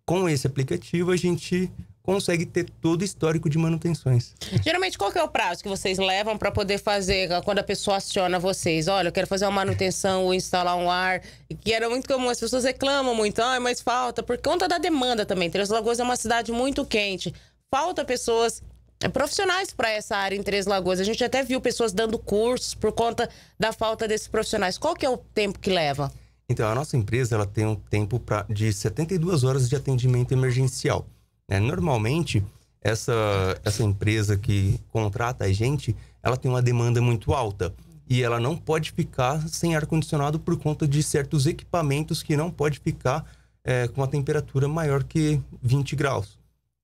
Com esse aplicativo, a gente consegue ter todo o histórico de manutenções. Geralmente, qual que é o prazo que vocês levam para poder fazer ah, quando a pessoa aciona vocês? Olha, eu quero fazer uma manutenção ou instalar um ar, que era muito comum, as pessoas reclamam muito, ah, mas falta, por conta da demanda também. Três Lagoas é uma cidade muito quente, falta pessoas eh, profissionais para essa área em Três Lagoas. A gente até viu pessoas dando cursos por conta da falta desses profissionais. Qual que é o tempo que leva? Então, a nossa empresa ela tem um tempo pra, de 72 horas de atendimento emergencial. Né? Normalmente, essa, essa empresa que contrata a gente, ela tem uma demanda muito alta e ela não pode ficar sem ar-condicionado por conta de certos equipamentos que não pode ficar é, com a temperatura maior que 20 graus.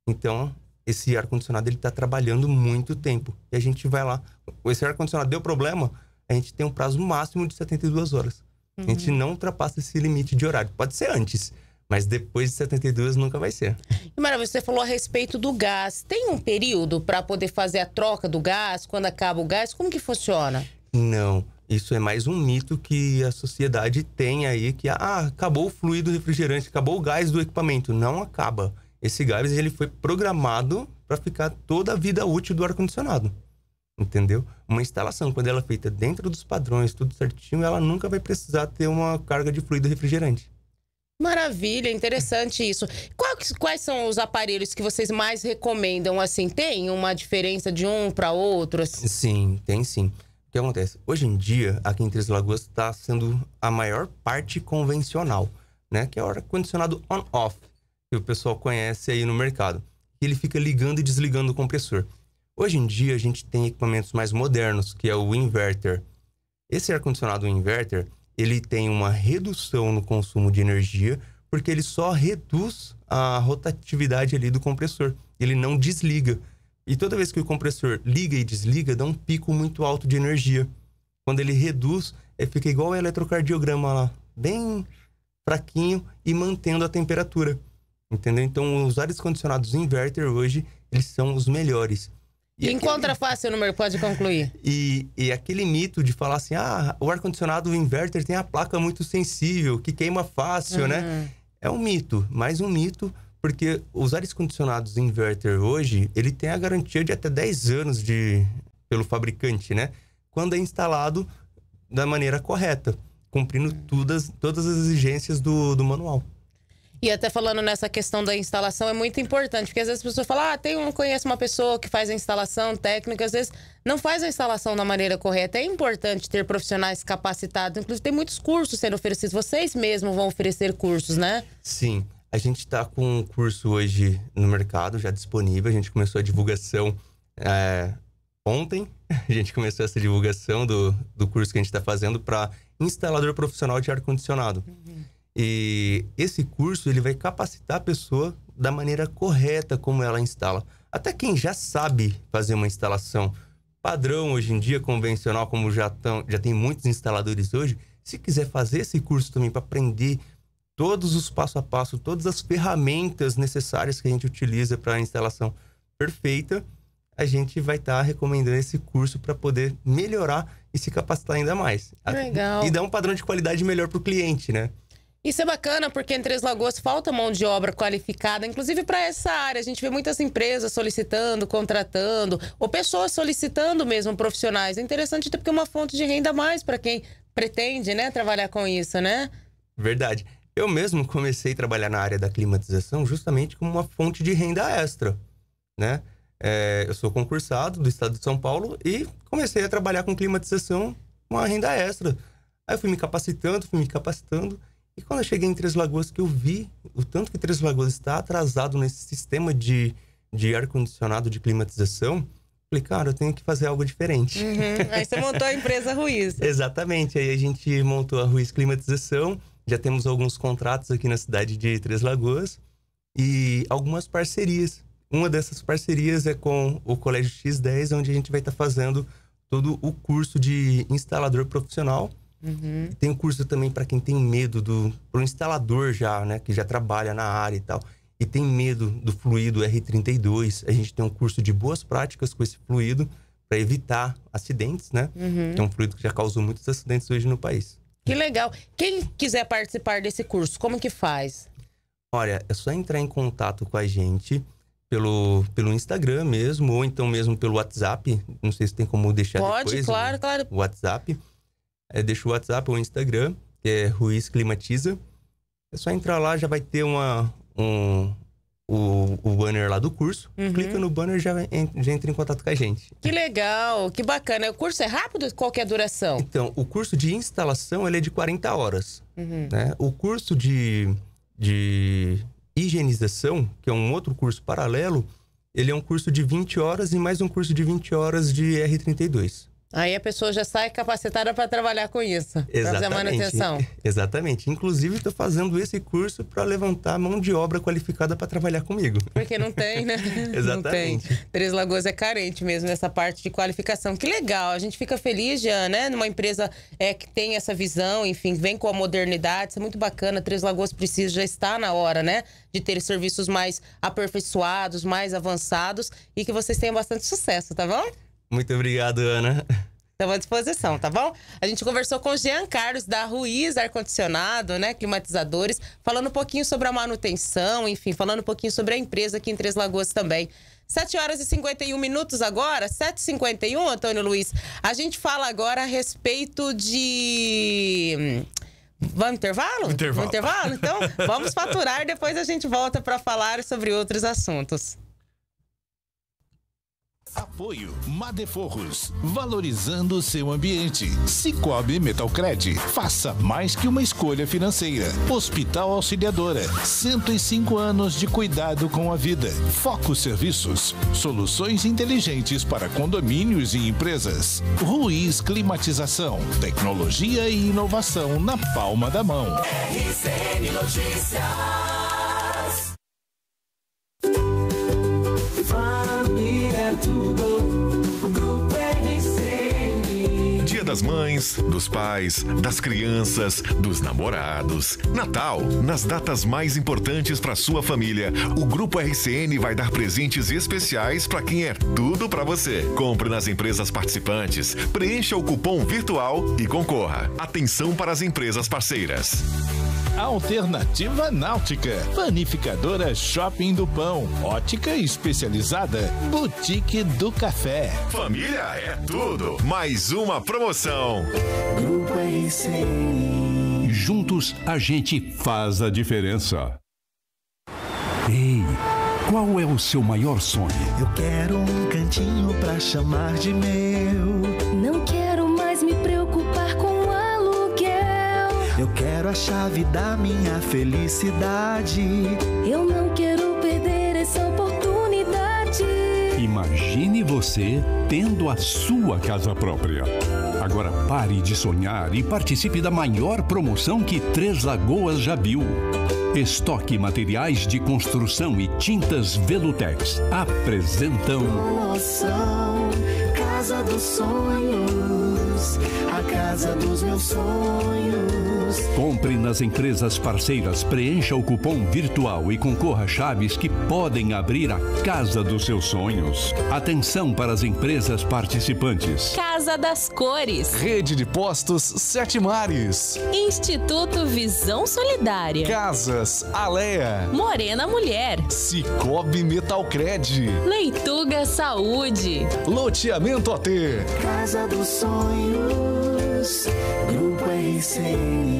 Então, esse ar-condicionado ele está trabalhando muito tempo. E a gente vai lá, esse ar-condicionado deu problema, a gente tem um prazo máximo de 72 horas. Uhum. A gente uhum. não ultrapassa esse limite de horário. Pode ser antes, mas depois de 72 nunca vai ser. E maravilha, você falou a respeito do gás. Tem um período para poder fazer a troca do gás, quando acaba o gás? Como que funciona? Não. Isso é mais um mito que a sociedade tem aí, que ah, acabou o fluido refrigerante, acabou o gás do equipamento. Não acaba. Esse gás ele foi programado para ficar toda a vida útil do ar-condicionado. Entendeu? Uma instalação, quando ela é feita dentro dos padrões, tudo certinho, ela nunca vai precisar ter uma carga de fluido refrigerante. Maravilha, interessante isso. Quais, quais são os aparelhos que vocês mais recomendam? Assim, tem uma diferença de um para outro? Assim? Sim, tem sim. O que acontece? Hoje em dia, aqui em Três Lagoas está sendo a maior parte convencional, né? Que é o ar-condicionado on-off, que o pessoal conhece aí no mercado. Ele fica ligando e desligando o compressor. Hoje em dia, a gente tem equipamentos mais modernos, que é o inverter. Esse ar-condicionado inverter, ele tem uma redução no consumo de energia, porque ele só reduz a rotatividade ali do compressor. Ele não desliga. E toda vez que o compressor liga e desliga, dá um pico muito alto de energia. Quando ele reduz, ele é, fica igual o eletrocardiograma lá, bem fraquinho e mantendo a temperatura. Entendeu? Então, os ares condicionados inverter hoje, eles são os melhores. E Encontra aquele... fácil o número, pode concluir. E, e aquele mito de falar assim: ah, o ar-condicionado inverter tem a placa muito sensível, que queima fácil, né? uhum. né? É um mito, mais um mito, porque os ares condicionados inverter hoje, ele tem a garantia de até 10 anos de pelo fabricante, né? Quando é instalado da maneira correta, cumprindo uhum. todas, todas as exigências do, do manual. E até falando nessa questão da instalação, é muito importante, porque às vezes a pessoa fala ah, tem um, conheço uma pessoa que faz a instalação técnica, às vezes não faz a instalação da maneira correta. É importante ter profissionais capacitados, inclusive tem muitos cursos sendo oferecidos, vocês mesmos vão oferecer cursos, né? Sim, a gente está com um curso hoje no mercado, já disponível, a gente começou a divulgação é, ontem, a gente começou essa divulgação do, do curso que a gente está fazendo para instalador profissional de ar-condicionado. Uhum. E esse curso ele vai capacitar a pessoa da maneira correta como ela instala. Até quem já sabe fazer uma instalação padrão hoje em dia, convencional, como já, tão, já tem muitos instaladores hoje, se quiser fazer esse curso também para aprender todos os passo a passo, todas as ferramentas necessárias que a gente utiliza para a instalação perfeita, a gente vai estar tá recomendando esse curso para poder melhorar e se capacitar ainda mais. Legal. E dar um padrão de qualidade melhor para o cliente, né? Isso é bacana porque em Três Lagoas falta mão de obra qualificada, inclusive para essa área. A gente vê muitas empresas solicitando, contratando, ou pessoas solicitando mesmo profissionais. É interessante até porque é uma fonte de renda a mais para quem pretende, né, trabalhar com isso, né? Verdade. Eu mesmo comecei a trabalhar na área da climatização justamente como uma fonte de renda extra, né? É, eu sou concursado do estado de São Paulo e comecei a trabalhar com climatização, uma renda extra. Aí eu fui me capacitando, fui me capacitando e quando eu cheguei em Três Lagoas, que eu vi o tanto que Três Lagoas está atrasado nesse sistema de, de ar-condicionado, de climatização, falei, cara, eu tenho que fazer algo diferente. Uhum. Aí você montou a empresa Ruiz. Exatamente. Aí a gente montou a Ruiz Climatização. Já temos alguns contratos aqui na cidade de Três Lagoas e algumas parcerias. Uma dessas parcerias é com o Colégio X10, onde a gente vai estar fazendo todo o curso de instalador profissional Uhum. Tem um curso também para quem tem medo do para o instalador já, né, que já trabalha na área e tal, e tem medo do fluido R32. A gente tem um curso de boas práticas com esse fluido para evitar acidentes, né? Uhum. Que é um fluido que já causou muitos acidentes hoje no país. Que legal. Quem quiser participar desse curso, como que faz? Olha, é só entrar em contato com a gente pelo, pelo Instagram mesmo, ou então mesmo pelo WhatsApp. Não sei se tem como deixar Pode, depois, claro, né? claro. WhatsApp é, deixa o WhatsApp ou o Instagram, que é Ruiz Climatiza. É só entrar lá, já vai ter uma, um, o, o, banner lá do curso. Uhum. Clica no banner e já, já, entra em contato com a gente. Que legal, que bacana. O curso é rápido? Qual é a duração? Então, o curso de instalação ele é de 40 horas. Uhum. Né? O curso de, de higienização, que é um outro curso paralelo, ele é um curso de 20 horas e mais um curso de 20 horas de R32. Aí a pessoa já sai capacitada para trabalhar com isso, para fazer a manutenção. Exatamente. Inclusive, estou fazendo esse curso para levantar mão de obra qualificada para trabalhar comigo. Porque não tem, né? Exatamente. Não tem. Três Lagoas é carente mesmo nessa parte de qualificação. Que legal. A gente fica feliz, já, né? Numa empresa é, que tem essa visão, enfim, vem com a modernidade. Isso é muito bacana. Três Lagoas precisa, já estar na hora, né? de ter serviços mais aperfeiçoados, mais avançados e que vocês tenham bastante sucesso, tá bom? Muito obrigado, Ana. Estamos tá à disposição, tá bom? A gente conversou com Jean Carlos da Ruiz Ar-Condicionado, né? Climatizadores, falando um pouquinho sobre a manutenção, enfim, falando um pouquinho sobre a empresa aqui em Três Lagoas também. 7 horas e 51 minutos agora, 7h51, Antônio Luiz. A gente fala agora a respeito de. Hum, vamos intervalo? Intervalo. Um intervalo? Então, vamos faturar, depois a gente volta para falar sobre outros assuntos. Apoio Madeforros, valorizando o seu ambiente. Cicobi Metalcred, faça mais que uma escolha financeira. Hospital Auxiliadora, 105 anos de cuidado com a vida. Foco Serviços, soluções inteligentes para condomínios e empresas. Ruiz Climatização, tecnologia e inovação na palma da mão. RCN Notícias. das mães, dos pais, das crianças, dos namorados. Natal, nas datas mais importantes para sua família, o Grupo RCN vai dar presentes especiais para quem é tudo para você. Compre nas empresas participantes, preencha o cupom virtual e concorra. Atenção para as empresas parceiras. Alternativa Náutica, Panificadora Shopping do Pão, Ótica Especializada, Boutique do Café. Família é tudo. Mais uma promoção informação. Grupo RCI. Juntos a gente faz a diferença. Ei, qual é o seu maior sonho? Eu quero um cantinho pra chamar de meu. Não quero mais me preocupar com o aluguel. Eu quero a chave da minha felicidade. Eu não quero perder essa oportunidade. Imagine você tendo a sua casa própria. Agora pare de sonhar e participe da maior promoção que Três Lagoas já viu. Estoque Materiais de Construção e Tintas Velutex apresentam. Promoção Casa dos Sonhos, a casa dos meus sonhos. Compre nas empresas parceiras, preencha o cupom virtual e concorra a chaves que podem abrir a casa dos seus sonhos. Atenção para as empresas participantes. Casa das Cores. Rede de Postos Sete Mares. Instituto Visão Solidária. Casas Alea. Morena Mulher. Cicobi Metalcred. Leituga Saúde. Loteamento AT. Casa dos Sonhos. Grupo RCN.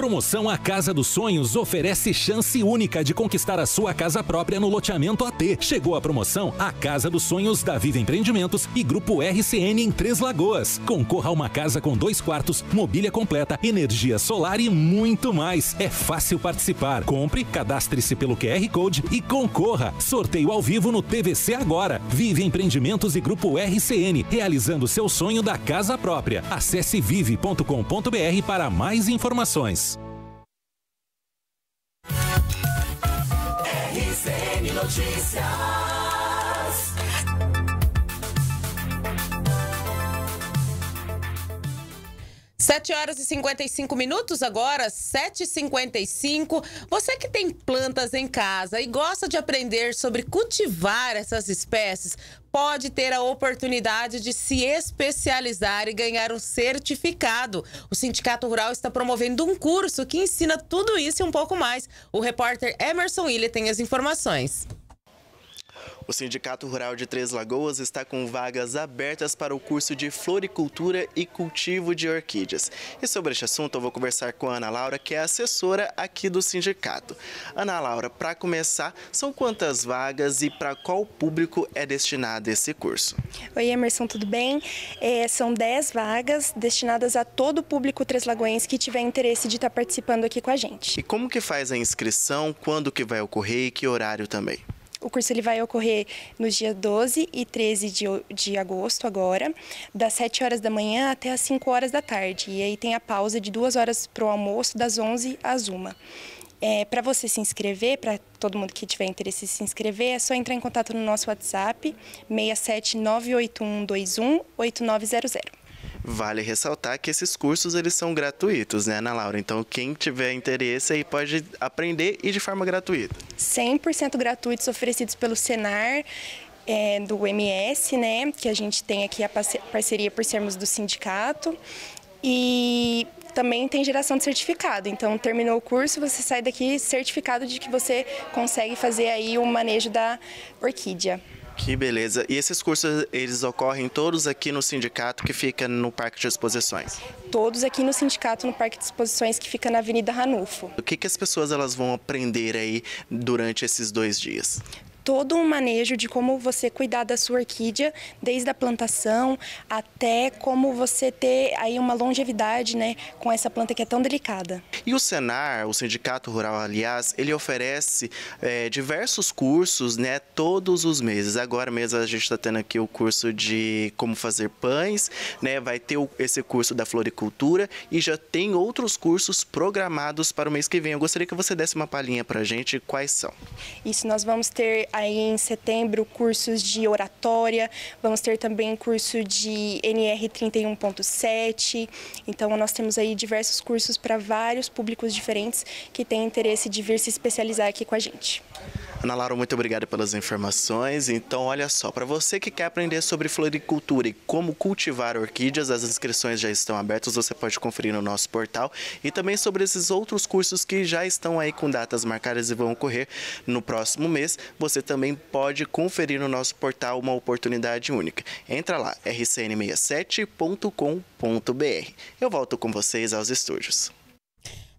Promoção A Casa dos Sonhos oferece chance única de conquistar a sua casa própria no loteamento AT. Chegou a promoção A Casa dos Sonhos da Vida Empreendimentos e Grupo RCN em Três Lagoas. Concorra a uma casa com dois quartos, mobília completa, energia solar e muito mais. É fácil participar. Compre, cadastre-se pelo QR Code e concorra. Sorteio ao vivo no TVC agora. Vive Empreendimentos e Grupo RCN, realizando seu sonho da casa própria. Acesse vive.com.br para mais informações. RCN Notícias. Sete horas e 55 minutos agora, 7h55. Você que tem plantas em casa e gosta de aprender sobre cultivar essas espécies, pode ter a oportunidade de se especializar e ganhar um certificado. O Sindicato Rural está promovendo um curso que ensina tudo isso e um pouco mais. O repórter Emerson Ilha tem as informações. O Sindicato Rural de Três Lagoas está com vagas abertas para o curso de floricultura e cultivo de orquídeas. E sobre este assunto eu vou conversar com a Ana Laura, que é assessora aqui do sindicato. Ana Laura, para começar, são quantas vagas e para qual público é destinado esse curso? Oi Emerson, tudo bem? É, são 10 vagas destinadas a todo o público treslagoense que tiver interesse de estar participando aqui com a gente. E como que faz a inscrição, quando que vai ocorrer e que horário também? O curso ele vai ocorrer nos dias 12 e 13 de, de agosto agora, das 7 horas da manhã até as 5 horas da tarde. E aí tem a pausa de duas horas para o almoço, das 11 às 1. É, para você se inscrever, para todo mundo que tiver interesse em se inscrever, é só entrar em contato no nosso WhatsApp 67981218900. Vale ressaltar que esses cursos eles são gratuitos, né, Ana Laura? Então, quem tiver interesse aí pode aprender e de forma gratuita. 100% gratuitos oferecidos pelo Senar. É, do MS, né, que a gente tem aqui a parceria por sermos do sindicato. E também tem geração de certificado. Então, terminou o curso, você sai daqui certificado de que você consegue fazer aí o manejo da orquídea. Que beleza. E esses cursos, eles ocorrem todos aqui no sindicato que fica no Parque de Exposições? Todos aqui no sindicato, no Parque de Exposições, que fica na Avenida Ranulfo. O que, que as pessoas elas vão aprender aí durante esses dois dias? todo um manejo de como você cuidar da sua orquídea, desde a plantação até como você ter aí uma longevidade né, com essa planta que é tão delicada. E o Senar, o Sindicato Rural, aliás, ele oferece é, diversos cursos né, todos os meses. Agora mesmo a gente está tendo aqui o curso de como fazer pães, né, vai ter esse curso da floricultura e já tem outros cursos programados para o mês que vem. Eu gostaria que você desse uma palhinha para a gente quais são. Isso, nós vamos ter a aí em setembro cursos de oratória, vamos ter também curso de NR 31.7. Então nós temos aí diversos cursos para vários públicos diferentes que têm interesse de vir se especializar aqui com a gente. Ana Laura, muito obrigado pelas informações. Então, olha só, para você que quer aprender sobre floricultura e como cultivar orquídeas, as inscrições já estão abertas, você pode conferir no nosso portal e também sobre esses outros cursos que já estão aí com datas marcadas e vão ocorrer no próximo mês, você também pode conferir no nosso portal uma oportunidade única. Entra lá, rcn67.com.br. Eu volto com vocês aos estúdios.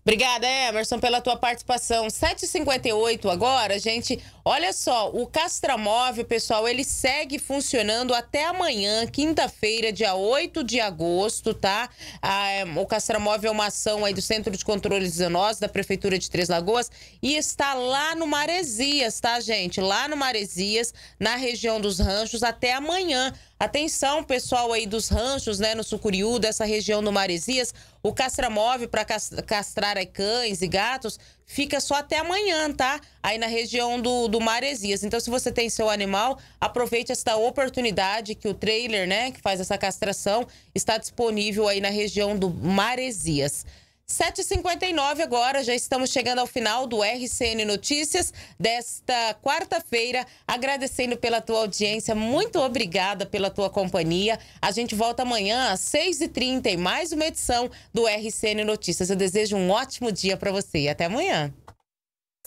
Obrigada, Emerson, pela tua participação. 7h58 agora, gente. Olha só, o Castramóvel, pessoal, ele segue funcionando até amanhã, quinta-feira, dia 8 de agosto, tá? Ah, é, o Castramóvel é uma ação aí do Centro de Controle de Zoonoses da Prefeitura de Três Lagoas e está lá no Maresias, tá, gente? Lá no Maresias, na região dos Ranchos, até amanhã. Atenção, pessoal aí dos ranchos, né, no Sucuriú, dessa região do Maresias. O castramóvel para castrar cães e gatos fica só até amanhã, tá? Aí na região do, do Maresias. Então, se você tem seu animal, aproveite esta oportunidade que o trailer, né, que faz essa castração, está disponível aí na região do Maresias. 7h59 agora, já estamos chegando ao final do RCN Notícias desta quarta-feira. Agradecendo pela tua audiência, muito obrigada pela tua companhia. A gente volta amanhã às 6h30 em mais uma edição do RCN Notícias. Eu desejo um ótimo dia para você e até amanhã.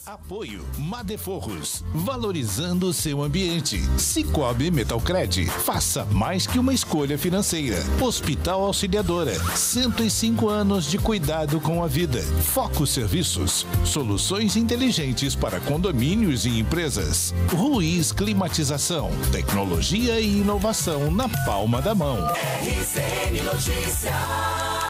Apoio Madeforros, valorizando o seu ambiente. Cicobi Metalcred, faça mais que uma escolha financeira. Hospital Auxiliadora, 105 anos de cuidado com a vida. Foco Serviços, soluções inteligentes para condomínios e empresas. Ruiz Climatização, tecnologia e inovação na palma da mão. RCN Notícias.